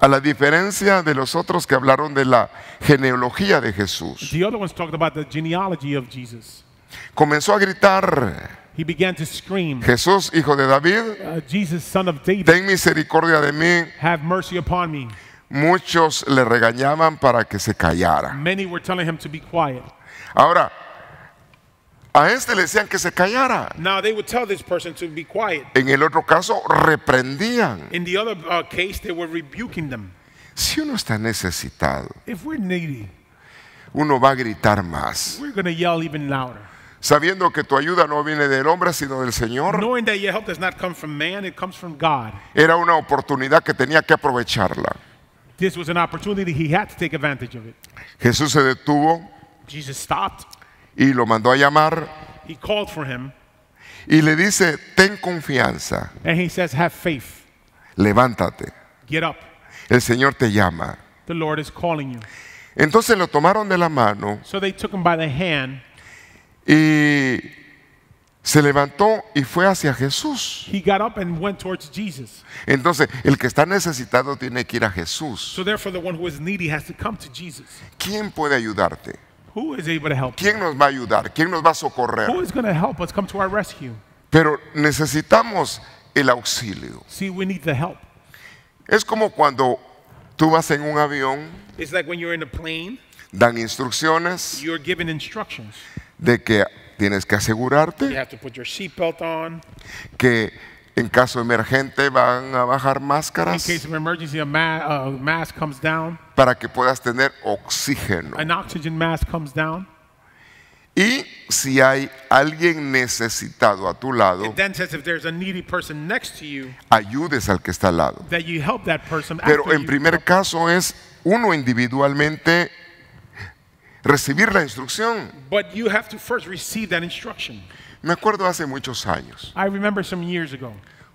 Speaker 2: A la diferencia de los otros que hablaron de la genealogía de Jesús. Comenzó a gritar.
Speaker 3: Jesús,
Speaker 2: hijo de uh, David, ten misericordia de mí. Muchos le regañaban para que se callara. Ahora, a este le decían que se callara. En el otro caso, reprendían.
Speaker 3: Uh,
Speaker 2: si uno está necesitado, uno va a gritar más. Sabiendo que tu ayuda no viene del hombre, sino del Señor. Era una oportunidad que tenía que aprovecharla.
Speaker 3: This was an opportunity. He had to take advantage of it.
Speaker 2: Jesús se detuvo Jesus stopped. y lo mandó a llamar
Speaker 3: He called for him.
Speaker 2: y le dice, ten confianza, And he says, Have faith. levántate, Get up. el Señor te llama. The Lord is calling you. Entonces lo tomaron de la mano
Speaker 3: So they took him by the hand
Speaker 2: y se levantó y fue hacia Jesús. Entonces, el que está necesitado tiene que ir a Jesús. ¿Quién puede ayudarte? ¿Quién nos va a ayudar? ¿Quién nos va a socorrer? Pero necesitamos el auxilio. Es como cuando tú vas en un avión. Dan instrucciones. De que tienes que asegurarte que en caso emergente van a bajar máscaras para que puedas tener oxígeno. Y si hay alguien necesitado a tu lado, ayudes al que está al lado.
Speaker 3: Pero en
Speaker 2: primer caso es uno individualmente recibir la instrucción. Me acuerdo hace muchos años.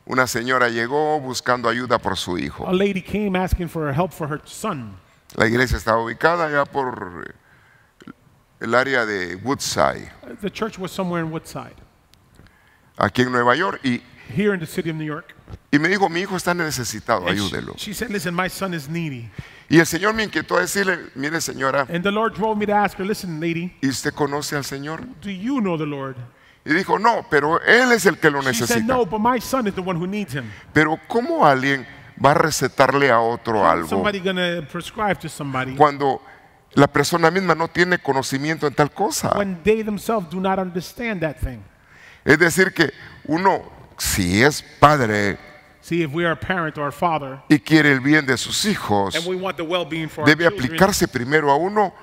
Speaker 2: Una señora llegó buscando ayuda por su hijo. La iglesia estaba ubicada ya por el área de Woodside. Aquí en Nueva York y me dijo, mi hijo está necesitado, ayúdelo. Y el Señor me inquietó a decirle, mire señora. ¿Y usted conoce al Señor? Do you know the Lord? Y dijo, no, pero él es el que lo necesita. Pero cómo alguien va a recetarle a otro algo cuando la persona misma no tiene conocimiento en tal cosa. Es decir que uno si es padre
Speaker 3: y
Speaker 2: quiere el bien de sus hijos,
Speaker 3: debe aplicarse
Speaker 2: primero a uno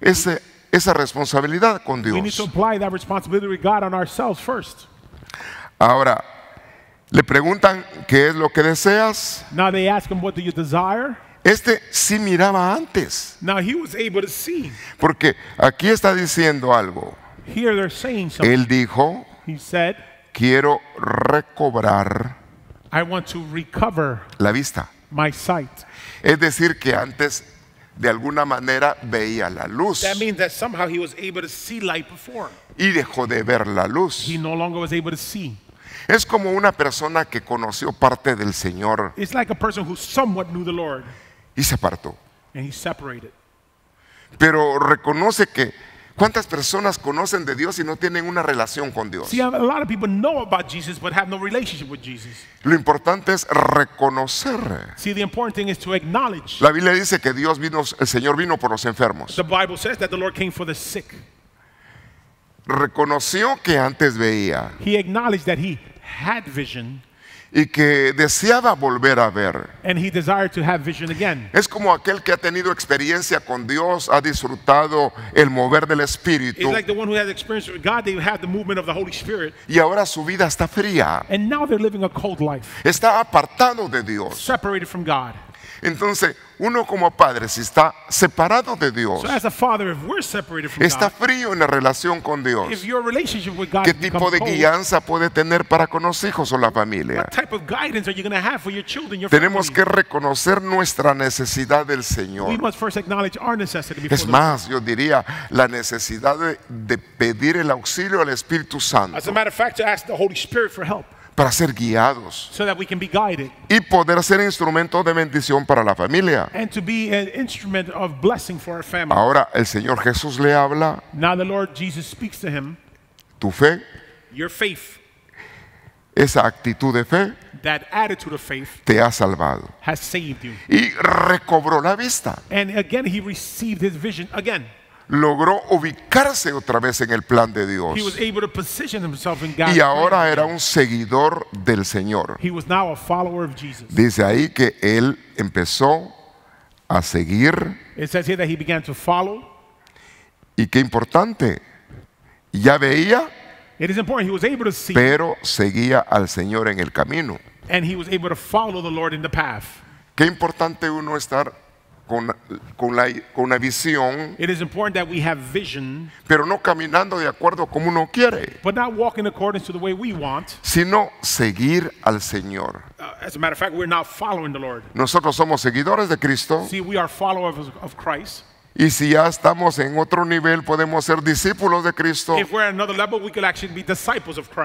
Speaker 2: esa responsabilidad con Dios. Ahora, le preguntan qué es lo que deseas. Este sí miraba antes. Porque aquí está diciendo algo. Él dijo, quiero recobrar
Speaker 3: I want to recover la vista. My sight.
Speaker 2: Es decir, que antes de alguna manera veía la luz. That means that somehow
Speaker 3: he was able to see light before.
Speaker 2: Y dejó de ver la luz. He no longer was able to see. Es como una persona que conoció parte del Señor.
Speaker 3: It's like a person who somewhat knew the Lord. Y se apartó. And he separated.
Speaker 2: Pero reconoce que ¿Cuántas personas conocen de Dios y no tienen una relación con Dios? See, a
Speaker 3: lot of people know about Jesus but have no relationship with Jesus.
Speaker 2: Lo importante es reconocer.
Speaker 3: See, the important thing is
Speaker 2: to acknowledge. La Biblia dice que Dios vino, el Señor vino por los enfermos.
Speaker 3: The Bible says that the Lord came for the sick.
Speaker 2: Reconoció que antes veía.
Speaker 3: He acknowledged that he
Speaker 2: had vision. y que deseaba volver a ver. And he desired to have vision again. Es como aquel que ha tenido experiencia con Dios, ha disfrutado el mover del Espíritu. It's like
Speaker 3: the one who had experience with God, they had the movement of the Holy Spirit.
Speaker 2: Y ahora su vida está fría. And now they're living a cold life. Está apartado de Dios. Separated from God. Entonces, uno como padre, si está separado de Dios, está frío en la relación con Dios,
Speaker 3: ¿qué tipo de guianza
Speaker 2: puede tener para con los hijos o la familia? Tenemos que reconocer nuestra necesidad del Señor. Es más, yo diría, la necesidad de, pedir el auxilio al Espíritu Santo para ser guiados y poder ser instrumento de bendición para la familia. Ahora el Señor Jesús le habla. Tu fe. Esa actitud de fe te ha salvado. Y recobró la vista. again he received his vision again logró ubicarse otra vez en el plan de Dios.
Speaker 3: Y ahora era un
Speaker 2: seguidor del Señor. Dice ahí que él empezó a seguir. Y qué importante, ya veía, pero seguía al Señor en el camino. Qué importante uno estar con, con, la, con una visión, It is important that we have vision, pero no caminando de acuerdo como uno quiere, but not walk in accordance to the way we want. sino seguir al Señor. Uh,
Speaker 3: as a matter of fact, we're not following the Lord.
Speaker 2: Nosotros somos seguidores de Cristo. See,
Speaker 3: we are followers of Christ.
Speaker 2: Y si ya estamos en otro nivel, podemos ser discípulos de Cristo.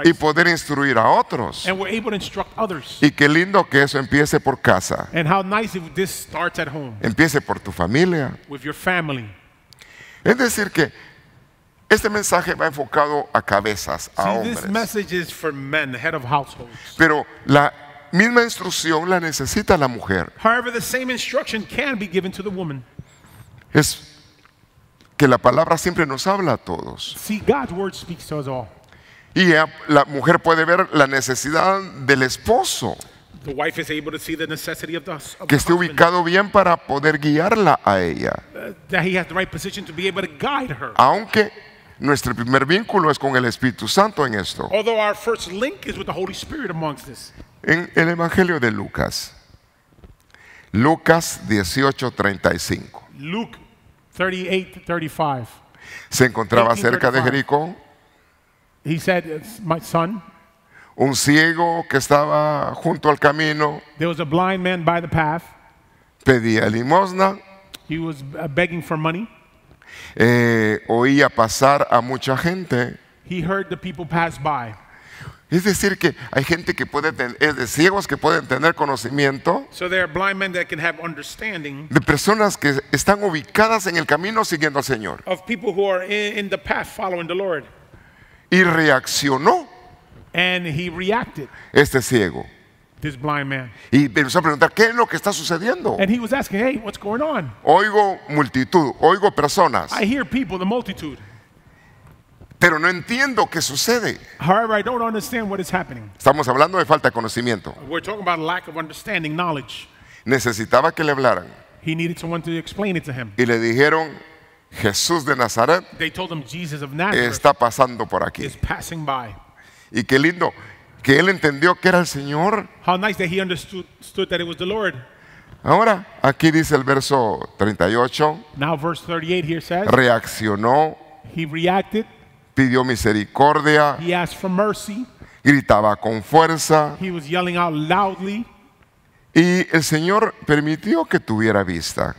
Speaker 2: Y poder instruir a otros. Y qué lindo que eso empiece por casa. Empiece por tu familia. Es decir que este mensaje va enfocado a cabezas, a hombres. Pero la misma instrucción la necesita la mujer. Es que la palabra siempre nos habla a todos. Y la mujer puede ver la necesidad del esposo. que esté ubicado bien para poder guiarla a ella. Aunque nuestro primer vínculo es con el Espíritu Santo en esto. En el Evangelio de Lucas, Lucas 18:35.
Speaker 3: Luke 38:35. Se encontraba cerca de Jericó. He said, It's my son.
Speaker 2: Un ciego que estaba junto al camino. There was a blind man by the path. Pedía limosna. He was uh, begging for money. Eh, oía pasar a mucha gente.
Speaker 3: He heard the people pass by.
Speaker 2: Es decir, que hay gente que puede tener, es de ciegos que pueden tener conocimiento, de personas que están ubicadas en el camino siguiendo al Señor. Y reaccionó este ciego. Y empezó a preguntar, ¿qué es lo que está sucediendo? Oigo multitud, oigo personas.
Speaker 3: Pero no entiendo qué sucede. However, I don't understand what is happening.
Speaker 2: Estamos hablando de falta de conocimiento. We're talking about lack of understanding, knowledge. Necesitaba que le hablaran. He needed someone
Speaker 3: to explain it to him.
Speaker 2: Y le dijeron, Jesús de Nazaret
Speaker 3: They told him, Jesus of Nazareth está
Speaker 2: pasando por aquí. Is
Speaker 3: passing by.
Speaker 2: Y qué lindo que él entendió que era el Señor.
Speaker 3: How nice that he understood that it was the Lord.
Speaker 2: Ahora, aquí dice el verso 38.
Speaker 3: Now, verse 38 here says,
Speaker 2: reaccionó. He reacted pidió misericordia, gritaba con fuerza y el Señor permitió que tuviera vista.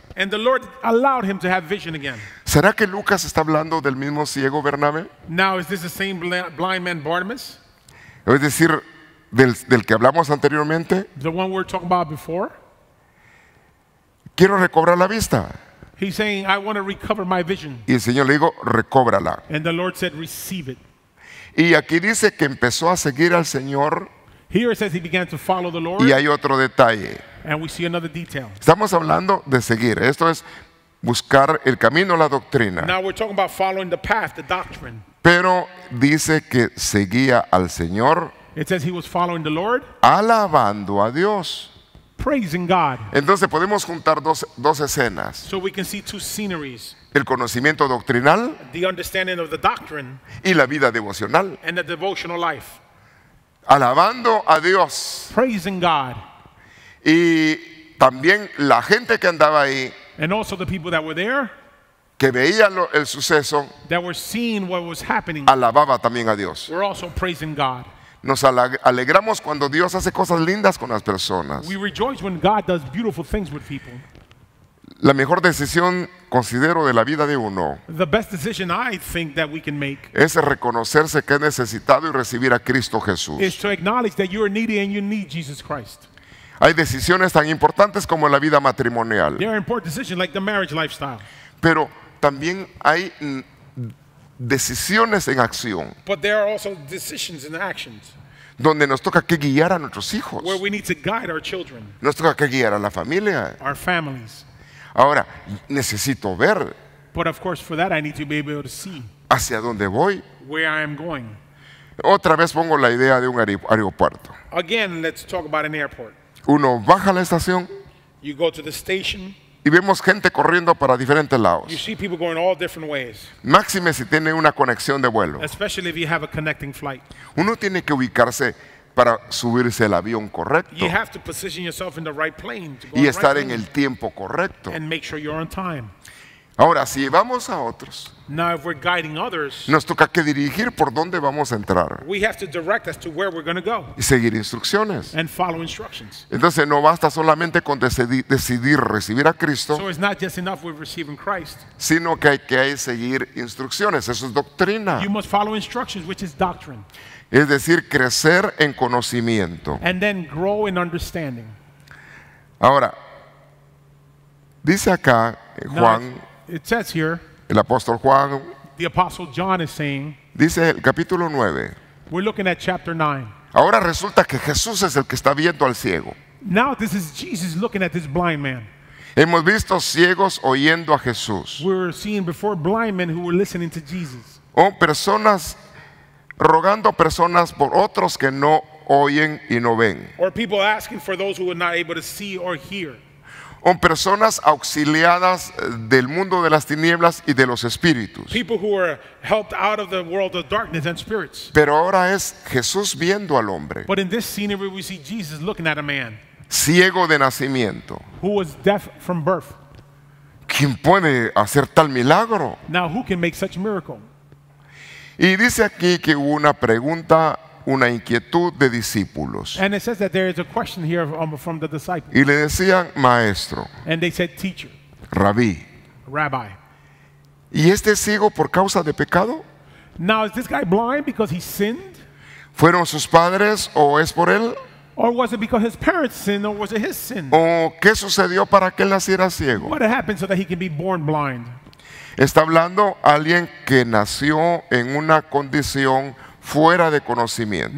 Speaker 2: ¿Será que Lucas está hablando del mismo ciego Bernabé? Es decir, del, del que hablamos anteriormente, quiero recobrar la vista.
Speaker 3: He's saying, I want to recover my vision.
Speaker 2: Y el Señor le dijo, recóbrala.
Speaker 3: And the Lord said, receive it.
Speaker 2: Y aquí dice que empezó a seguir al Señor.
Speaker 3: Here it says he began to follow the Lord.
Speaker 2: Y hay otro detalle.
Speaker 3: And we see another detail.
Speaker 2: Estamos hablando de seguir. Esto es buscar el camino, la doctrina.
Speaker 3: Now we're talking about following the path, the doctrine.
Speaker 2: Pero dice que seguía al Señor. It says he
Speaker 3: was following the Lord.
Speaker 2: Alabando a Dios. Entonces podemos juntar dos, dos escenas. El conocimiento doctrinal y la vida devocional. Alabando a Dios. Y también la gente que andaba ahí. que veía el suceso, alababa también a Dios. Nos alegramos cuando Dios hace cosas lindas con las personas. La mejor decisión considero de la vida de uno es reconocerse que es necesitado y recibir a Cristo Jesús. Hay decisiones tan importantes como la vida matrimonial, pero también hay decisiones en acción. donde nos toca que guiar a nuestros hijos. Nos toca que guiar a la familia. Ahora, necesito ver hacia dónde voy. Otra vez pongo la idea de un aeropuerto. Uno baja la estación, y vemos gente corriendo para diferentes lados. Máxime si tiene una conexión de vuelo. Uno tiene que ubicarse para subirse al avión correcto
Speaker 3: y estar en el
Speaker 2: tiempo correcto. Ahora, si vamos a otros,
Speaker 3: nos
Speaker 2: toca que dirigir por dónde vamos a entrar y seguir instrucciones.
Speaker 3: Entonces
Speaker 2: no basta solamente con decidir recibir a Cristo, sino que hay que seguir instrucciones. Eso es doctrina. Es decir, crecer en conocimiento. Ahora, dice acá eh, Juan
Speaker 3: It says here,
Speaker 2: el apóstol Juan
Speaker 3: the apostle John is saying,
Speaker 2: dice el capítulo 9.
Speaker 3: We're looking at chapter 9.
Speaker 2: Ahora resulta que Jesús es el que está viendo al ciego.
Speaker 3: Now this is Jesus looking at this blind man.
Speaker 2: Hemos visto ciegos oyendo a Jesús.
Speaker 3: We're seeing before blind men who were listening to
Speaker 2: Jesus. O oh, personas rogando personas por otros que no oyen y no ven.
Speaker 3: Or people asking for those who were not able to see or hear.
Speaker 2: Son personas auxiliadas eh, del mundo de las tinieblas y de los espíritus. Pero ahora es Jesús viendo al hombre. Ciego de nacimiento. ¿Quién puede hacer tal milagro? Y dice aquí que hubo una pregunta una inquietud de discípulos. Um, y le decían maestro, rabí. ¿Y este ciego por causa de
Speaker 3: pecado? ¿Fueron sus padres o
Speaker 2: es por él? ¿O qué sucedió para que él naciera ciego? Está hablando alguien que nació en una condición fuera de conocimiento.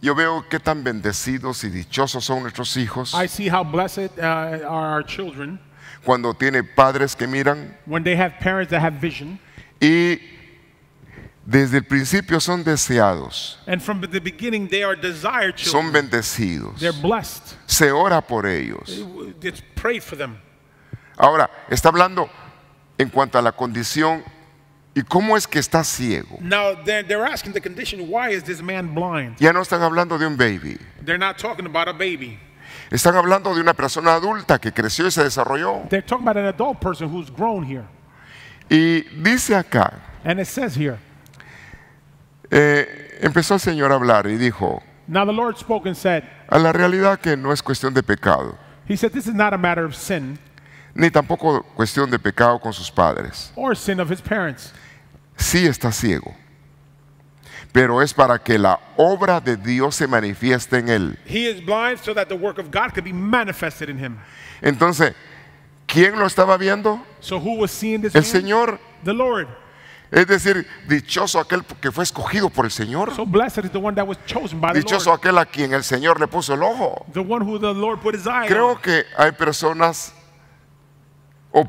Speaker 2: Yo veo qué tan bendecidos y dichosos son nuestros hijos. Uh, cuando tiene padres que miran. Y desde el principio son deseados. Son bendecidos. Se ora por ellos. Ahora, está hablando en cuanto a la condición ¿Y cómo es que está ciego? Ya no están hablando de un baby. Están hablando de una persona adulta que creció y se desarrolló. Y dice acá. Eh, empezó el Señor a hablar y dijo. A la realidad que no es cuestión de pecado. Ni tampoco cuestión de pecado con sus padres sí está ciego, pero es para que la obra de Dios se manifieste en él. Entonces, ¿quién lo estaba viendo? El Señor. Es decir, dichoso aquel que fue escogido por el Señor. dichoso aquel a quien el Señor le puso el ojo. Creo que hay personas o,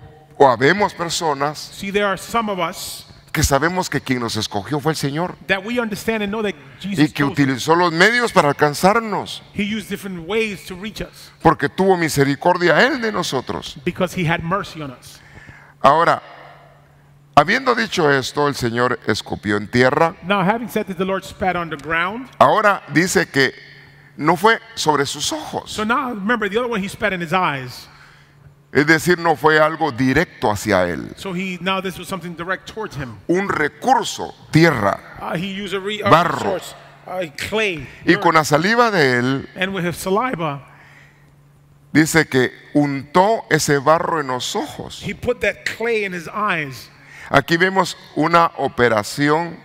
Speaker 2: habemos personas See, que sabemos que quien nos escogió fue el Señor. y que utilizó los medios para alcanzarnos. Porque tuvo misericordia Él de nosotros. Ahora, habiendo dicho esto, el Señor escupió en tierra. Ahora dice que no fue sobre sus ojos. Es decir, no fue algo directo hacia él.
Speaker 3: Un recurso, tierra, ah, barro. clay,
Speaker 2: y con la saliva de él, dice que untó ese barro en los ojos. Aquí vemos una operación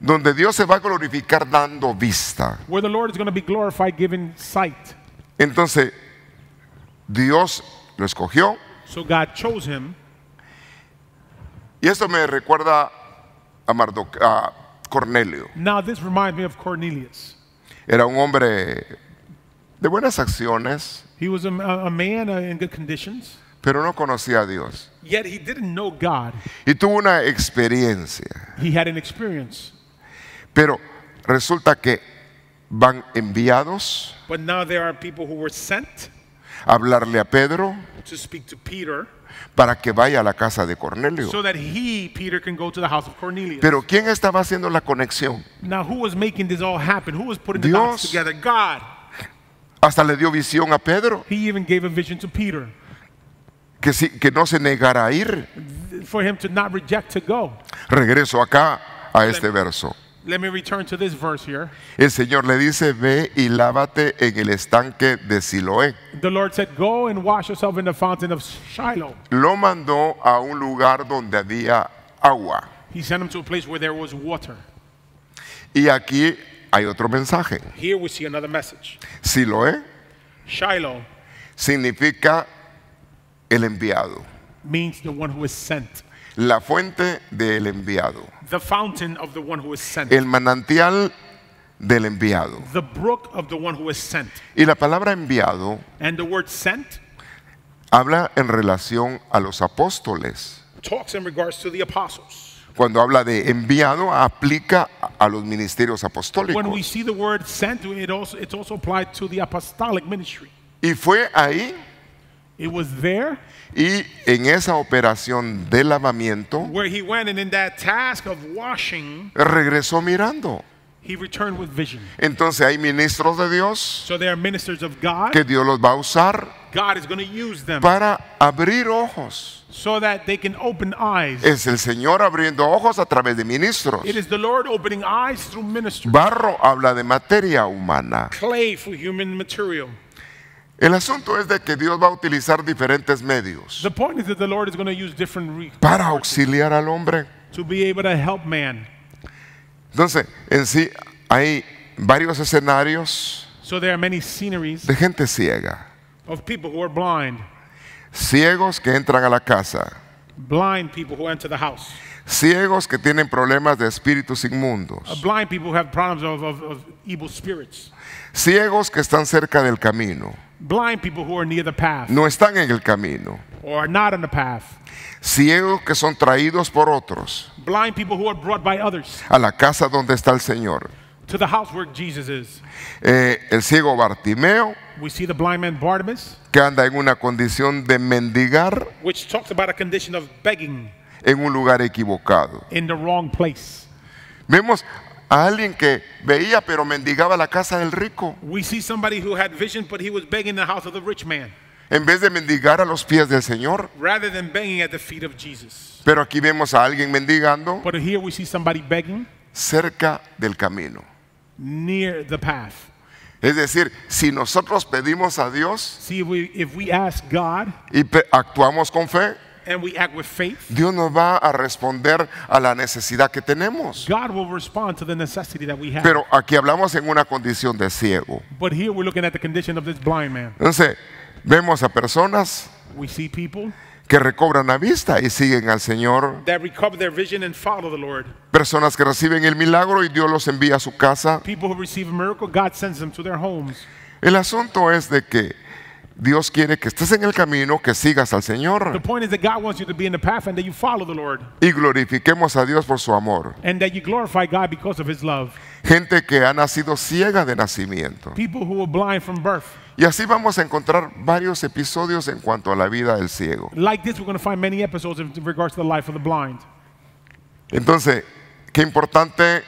Speaker 2: donde Dios se va a glorificar dando vista. Entonces, Dios lo escogió. So God chose him. Y esto me recuerda a, Mardoc a Cornelio.
Speaker 3: Now this reminds me of Cornelius.
Speaker 2: Era un hombre de buenas acciones. He was a man uh, in good conditions. Pero no conocía a Dios. Yet he didn't know God. Y tuvo una experiencia. He had an experience. Pero resulta que van enviados.
Speaker 3: But now there are people who were sent
Speaker 2: hablarle a Pedro
Speaker 3: to speak to Peter,
Speaker 2: para que vaya a la casa de Cornelio. So
Speaker 3: that he, Peter, can go to the house of Cornelius. Pero
Speaker 2: ¿quién estaba haciendo la conexión?
Speaker 3: Now, who was making this all happen? Who was putting Dios. the dots together? God.
Speaker 2: Hasta le dio visión a Pedro. He even gave a vision to Peter. Que, si, que no se negara a ir. For him to not reject to go. Regreso acá a este verso.
Speaker 3: Let me return to this verse here.
Speaker 2: El Señor le dice, ve y lávate en el estanque de Siloé.
Speaker 3: The Lord said, go and wash yourself in the fountain of Shiloh.
Speaker 2: Lo mandó a un lugar donde había agua.
Speaker 3: He sent him to a place where there was water.
Speaker 2: Y aquí hay otro mensaje.
Speaker 3: Here we see another message.
Speaker 2: Siloé Shiloh significa el enviado. Means the one who is sent. La fuente del enviado
Speaker 3: the fountain
Speaker 2: of the one who is sent. El manantial del enviado. The brook of the one who is sent. Y la palabra enviado And the word sent habla en relación a los apóstoles.
Speaker 3: Talks in regards to the apostles.
Speaker 2: Cuando habla de enviado, aplica a los ministerios apostólicos. When we
Speaker 3: see the word sent, it also, it's to the apostolic ministry.
Speaker 2: Y fue ahí y en esa operación de lavamiento, regresó mirando. Entonces hay ministros de Dios que Dios los va a usar para abrir ojos. Es el Señor abriendo ojos a través de ministros. Barro habla de materia humana. El asunto es de que Dios va a utilizar diferentes medios para auxiliar al hombre. Entonces, en sí hay varios escenarios
Speaker 3: de
Speaker 2: gente ciega. Ciegos que entran a la casa. Ciegos que tienen problemas de espíritus inmundos.
Speaker 3: Uh,
Speaker 2: Ciegos que están cerca del camino
Speaker 3: blind people who are near the path
Speaker 2: no están en el camino. or are not on the path. Ciegos que son traídos por otros
Speaker 3: Blind people who are brought by others
Speaker 2: a la casa donde está el Señor.
Speaker 3: to the house where Jesus is.
Speaker 2: Eh, el ciego Bartimeo,
Speaker 3: We see the blind man Bartimaeus,
Speaker 2: que anda en una condición de mendigar which talks about a condition of begging en un lugar equivocado. in the wrong place. Vemos a alguien que veía pero mendigaba la casa del rico. En vez de mendigar a los pies del Señor. Pero aquí vemos a alguien mendigando. Cerca del camino. Es decir, si nosotros pedimos a Dios y actuamos con fe, Dios nos va a responder a la necesidad que tenemos. Pero aquí hablamos en una condición de ciego. Entonces, vemos a personas que recobran la vista y siguen al Señor. Personas que reciben el milagro y Dios los envía a su casa. El asunto es de que Dios quiere que estés en el camino, que sigas al Señor. Y glorifiquemos a Dios por su amor. Gente que ha nacido ciega de nacimiento. Y así vamos a encontrar varios episodios en cuanto a la vida del ciego. Entonces, qué importante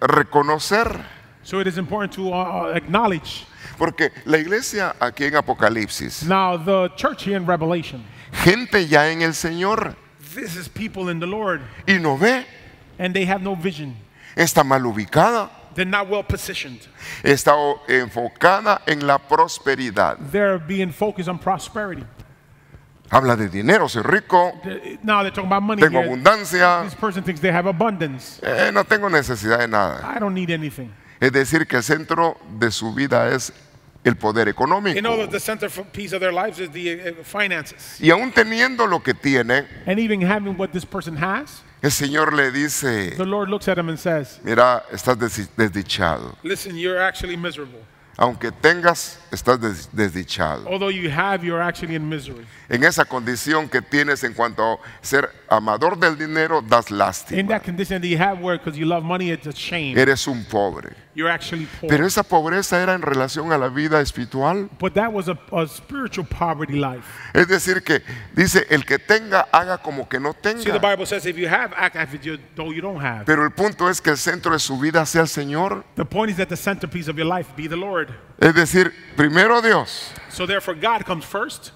Speaker 2: reconocer So it is important to uh, uh, acknowledge. Porque la iglesia aquí en Apocalipsis.
Speaker 3: Now the church here in Revelation. Gente
Speaker 2: ya en el Señor. This is people in the Lord. Y no ve. And they have no vision. Está mal ubicada. They're not well positioned. Está enfocada en la prosperidad. They're being focused on prosperity. Habla de dinero, soy rico.
Speaker 3: Now they're talking about money tengo here. abundancia. This person thinks they have abundance.
Speaker 2: Eh, no tengo necesidad de nada. I
Speaker 3: don't need anything.
Speaker 2: Es decir, que el centro de su vida es el poder económico. Y aún teniendo lo que tiene, el Señor le dice, mira, estás desdichado. Aunque tengas, estás desdichado. En esa condición que tienes en cuanto a ser amador del dinero, das lástima. Eres un pobre. Pero esa pobreza era en relación a la vida espiritual. Es decir que dice el que tenga haga como que no tenga. Pero el punto es que el centro de su vida sea el Señor. Es decir, primero Dios.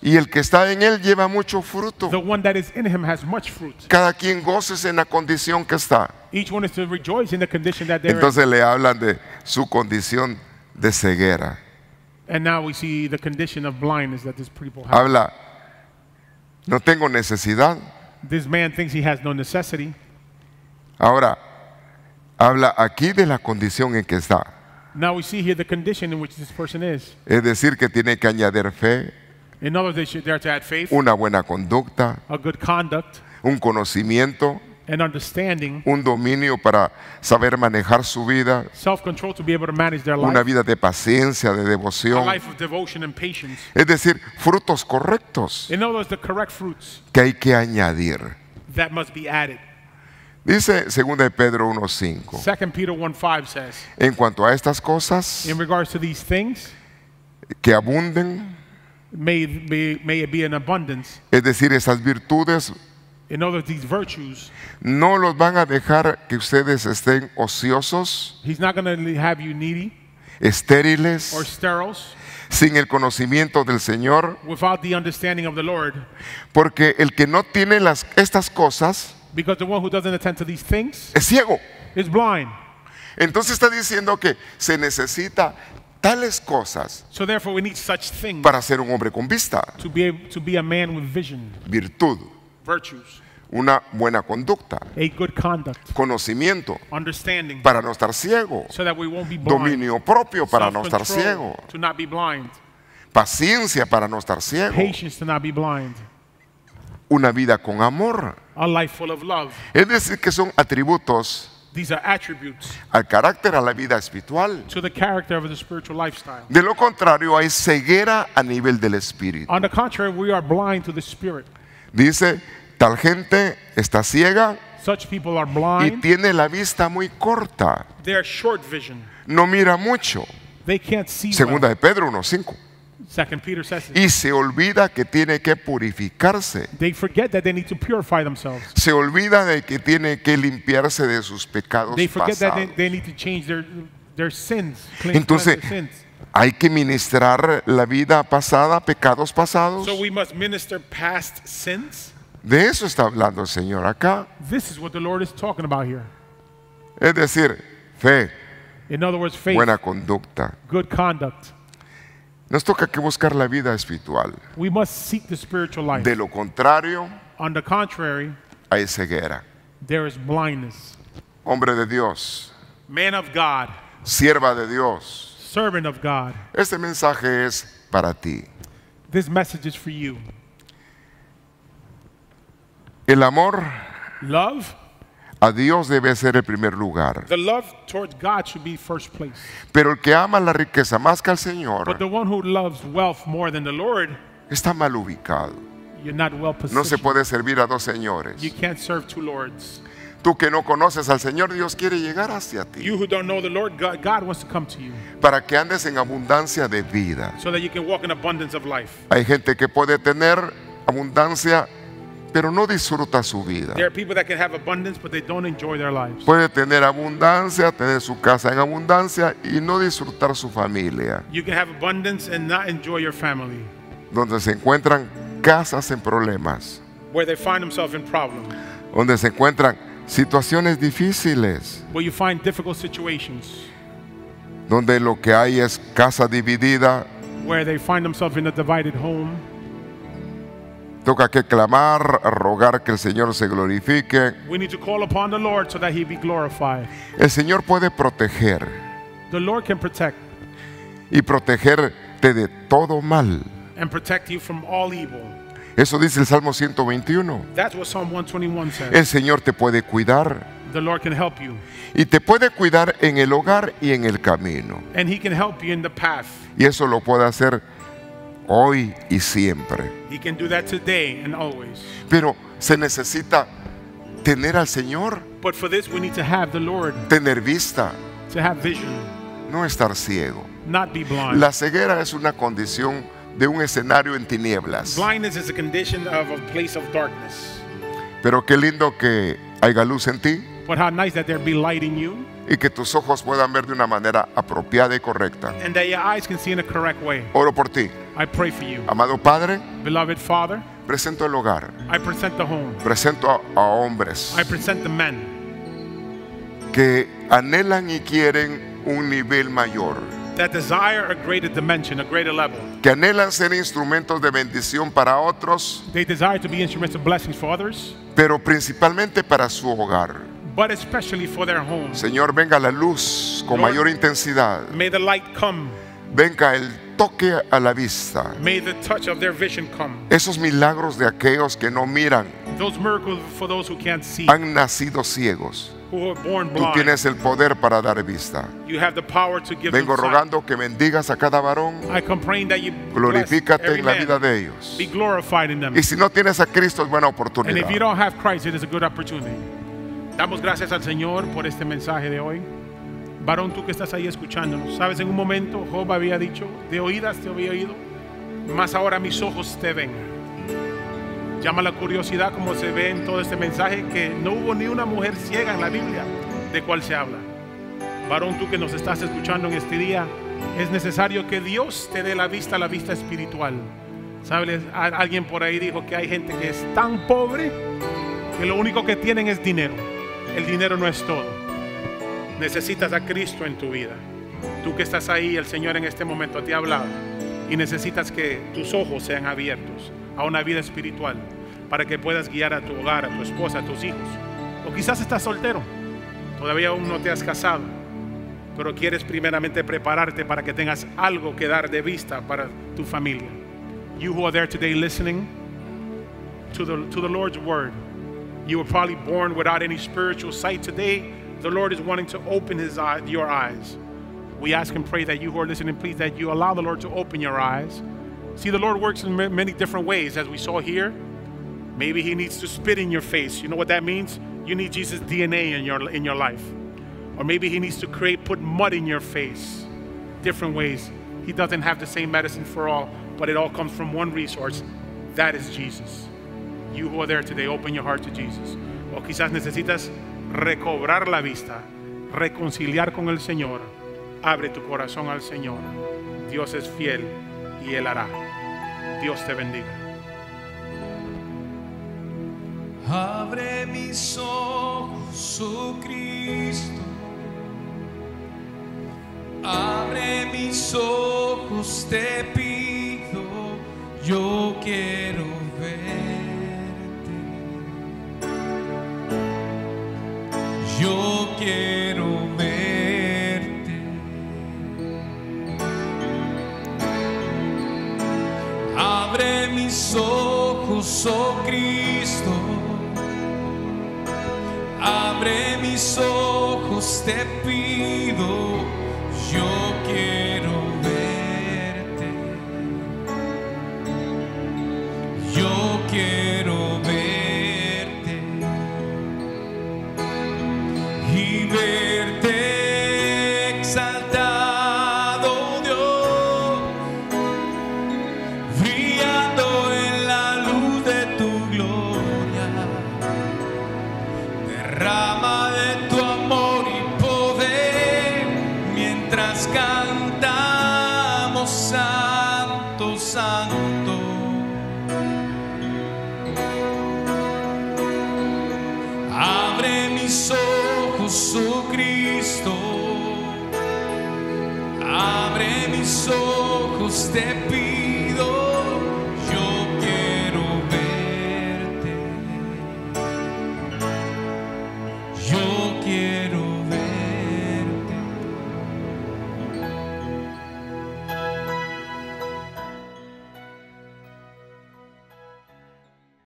Speaker 2: Y el que está en él lleva mucho fruto. Cada quien goces en la condición que está.
Speaker 3: Entonces
Speaker 2: le hablan de su condición de ceguera. Habla, no tengo necesidad. Ahora, habla aquí de la condición en que está. Es decir, que tiene que añadir fe. Una buena conducta. Un conocimiento and understanding, un dominio para saber manejar su vida,
Speaker 3: self-control to be able to manage their life, una
Speaker 2: vida de paciencia, de devoción, a life
Speaker 3: of devotion and patience.
Speaker 2: es decir, frutos correctos
Speaker 3: In other words, the correct fruits
Speaker 2: que hay que añadir.
Speaker 3: That must be added.
Speaker 2: Dice 2 de Pedro 1.5.
Speaker 3: Peter 1:5 says,
Speaker 2: en cuanto a estas cosas, in regards to these things, que abunden,
Speaker 3: may, may, may it be in abundance.
Speaker 2: es decir, esas virtudes
Speaker 3: no
Speaker 2: los van a dejar que ustedes estén ociosos,
Speaker 3: estériles,
Speaker 2: sin el conocimiento del Señor, porque el que no tiene las, estas cosas es ciego. Entonces está diciendo que se necesita tales cosas para ser un hombre con vista, virtud una buena conducta, conocimiento para no estar ciego,
Speaker 3: dominio propio para no estar ciego,
Speaker 2: paciencia para no estar ciego, una vida con amor. Es decir, que son atributos al carácter, a la vida
Speaker 3: espiritual. De lo
Speaker 2: contrario, hay ceguera a nivel del espíritu. Dice, tal gente está ciega y tiene la vista muy corta. No mira mucho. Segunda de Pedro
Speaker 3: 1.5. Y
Speaker 2: se olvida que tiene que purificarse. Se olvida de que tiene que limpiarse de sus pecados pasados. Entonces, hay que ministrar la vida pasada, pecados pasados. De eso está hablando el Señor acá. Es decir, fe. buena conducta. Nos toca que buscar la vida espiritual. De lo contrario, hay ceguera. Hombre de Dios. Sierva de Dios
Speaker 3: servant of God.
Speaker 2: Este mensaje es para ti.
Speaker 3: This message is for you. El amor love,
Speaker 2: a Dios debe ser el primer lugar.
Speaker 3: The love toward God should be first place.
Speaker 2: Pero el que ama la riqueza más que al Señor But the one who loves wealth more than the Lord, está mal ubicado.
Speaker 3: You're not well no
Speaker 2: se puede servir a dos señores.
Speaker 3: You can't serve two lords.
Speaker 2: Tú que no conoces al Señor, Dios quiere llegar hacia ti. Para que andes en abundancia de vida. Hay gente que puede tener abundancia pero no disfruta su vida. Puede tener abundancia, tener su casa en abundancia y no disfrutar su familia. Donde se encuentran casas en problemas. Donde se encuentran situaciones difíciles.
Speaker 3: Where you find difficult situations.
Speaker 2: Donde lo que hay es casa dividida.
Speaker 3: Where they find themselves in a divided home.
Speaker 2: Toca que clamar, rogar que el Señor se glorifique.
Speaker 3: We need to call upon the Lord so that he be glorified.
Speaker 2: El Señor puede proteger.
Speaker 3: The Lord can protect.
Speaker 2: Y protegerte de todo mal.
Speaker 3: And protect you from all evil.
Speaker 2: Eso dice el Salmo 121. El Señor te puede cuidar. Y te puede cuidar en el hogar y en el camino. Y eso lo puede hacer hoy y siempre. Pero se necesita tener al Señor. Tener vista. No estar ciego. La ceguera es una condición de un escenario en tinieblas. Pero qué lindo que haya luz en ti. Y que tus ojos puedan ver de una manera apropiada y correcta. Oro por ti. Amado Padre. Presento el hogar. Presento a, hombres. Que anhelan y quieren un nivel mayor. Que anhelan ser instrumentos de bendición para otros. Pero principalmente para su hogar. Señor, venga la luz con mayor intensidad. Venga el toque a la vista. Esos milagros de aquellos que no miran. Han nacido ciegos.
Speaker 3: Tú tienes
Speaker 2: el poder para dar vista.
Speaker 3: Vengo rogando
Speaker 2: que bendigas a cada varón.
Speaker 3: Glorifícate en la vida de ellos. Y si
Speaker 2: no tienes a Cristo es buena oportunidad.
Speaker 3: Damos gracias al Señor por este mensaje de hoy. Varón, tú que estás ahí escuchándonos, sabes, en un momento Job había dicho, de oídas te había oído, mas ahora mis ojos te ven. Llama la curiosidad como se ve en todo este mensaje que no hubo ni una mujer ciega en la Biblia de cual se habla. Varón, tú que nos estás escuchando en este día, es necesario que Dios te dé la vista, la vista espiritual. ¿Sabes? Alguien por ahí dijo que hay gente que es tan pobre que lo único que tienen es dinero. El dinero no es todo. Necesitas a Cristo en tu vida. Tú que estás ahí, el Señor en este momento te ha hablado y necesitas que tus ojos sean abiertos a una vida espiritual para que puedas guiar a tu hogar, a tu esposa, a tus hijos. O quizás estás soltero, todavía aún no te has casado, pero quieres primeramente prepararte para que tengas algo que dar de vista para tu familia. You who are there today listening to the, to the Lord's word, you were probably born without any spiritual sight today. The Lord is wanting to open his eye, your eyes. We ask and pray that you who are listening, please, that you allow the Lord to open your eyes See, the Lord works in many different ways, as we saw here. Maybe He needs to spit in your face. You know what that means? You need Jesus' DNA in your, in your life. Or maybe He needs to create, put mud in your face. Different ways. He doesn't have the same medicine for all, but it all comes from one resource. That is Jesus. You who are there today, open your heart to Jesus. O quizás necesitas recobrar la vista, reconciliar con el Señor. Abre tu corazón al Señor. Dios es fiel y Él hará. Dios te bendiga.
Speaker 1: Abre mis ojos, oh Cristo. Abre mis ojos, te pido, yo quiero verte. Yo quiero. ojos, oh Cristo, abre mis ojos, te pido, yo quiero verte, yo quiero verte y ver step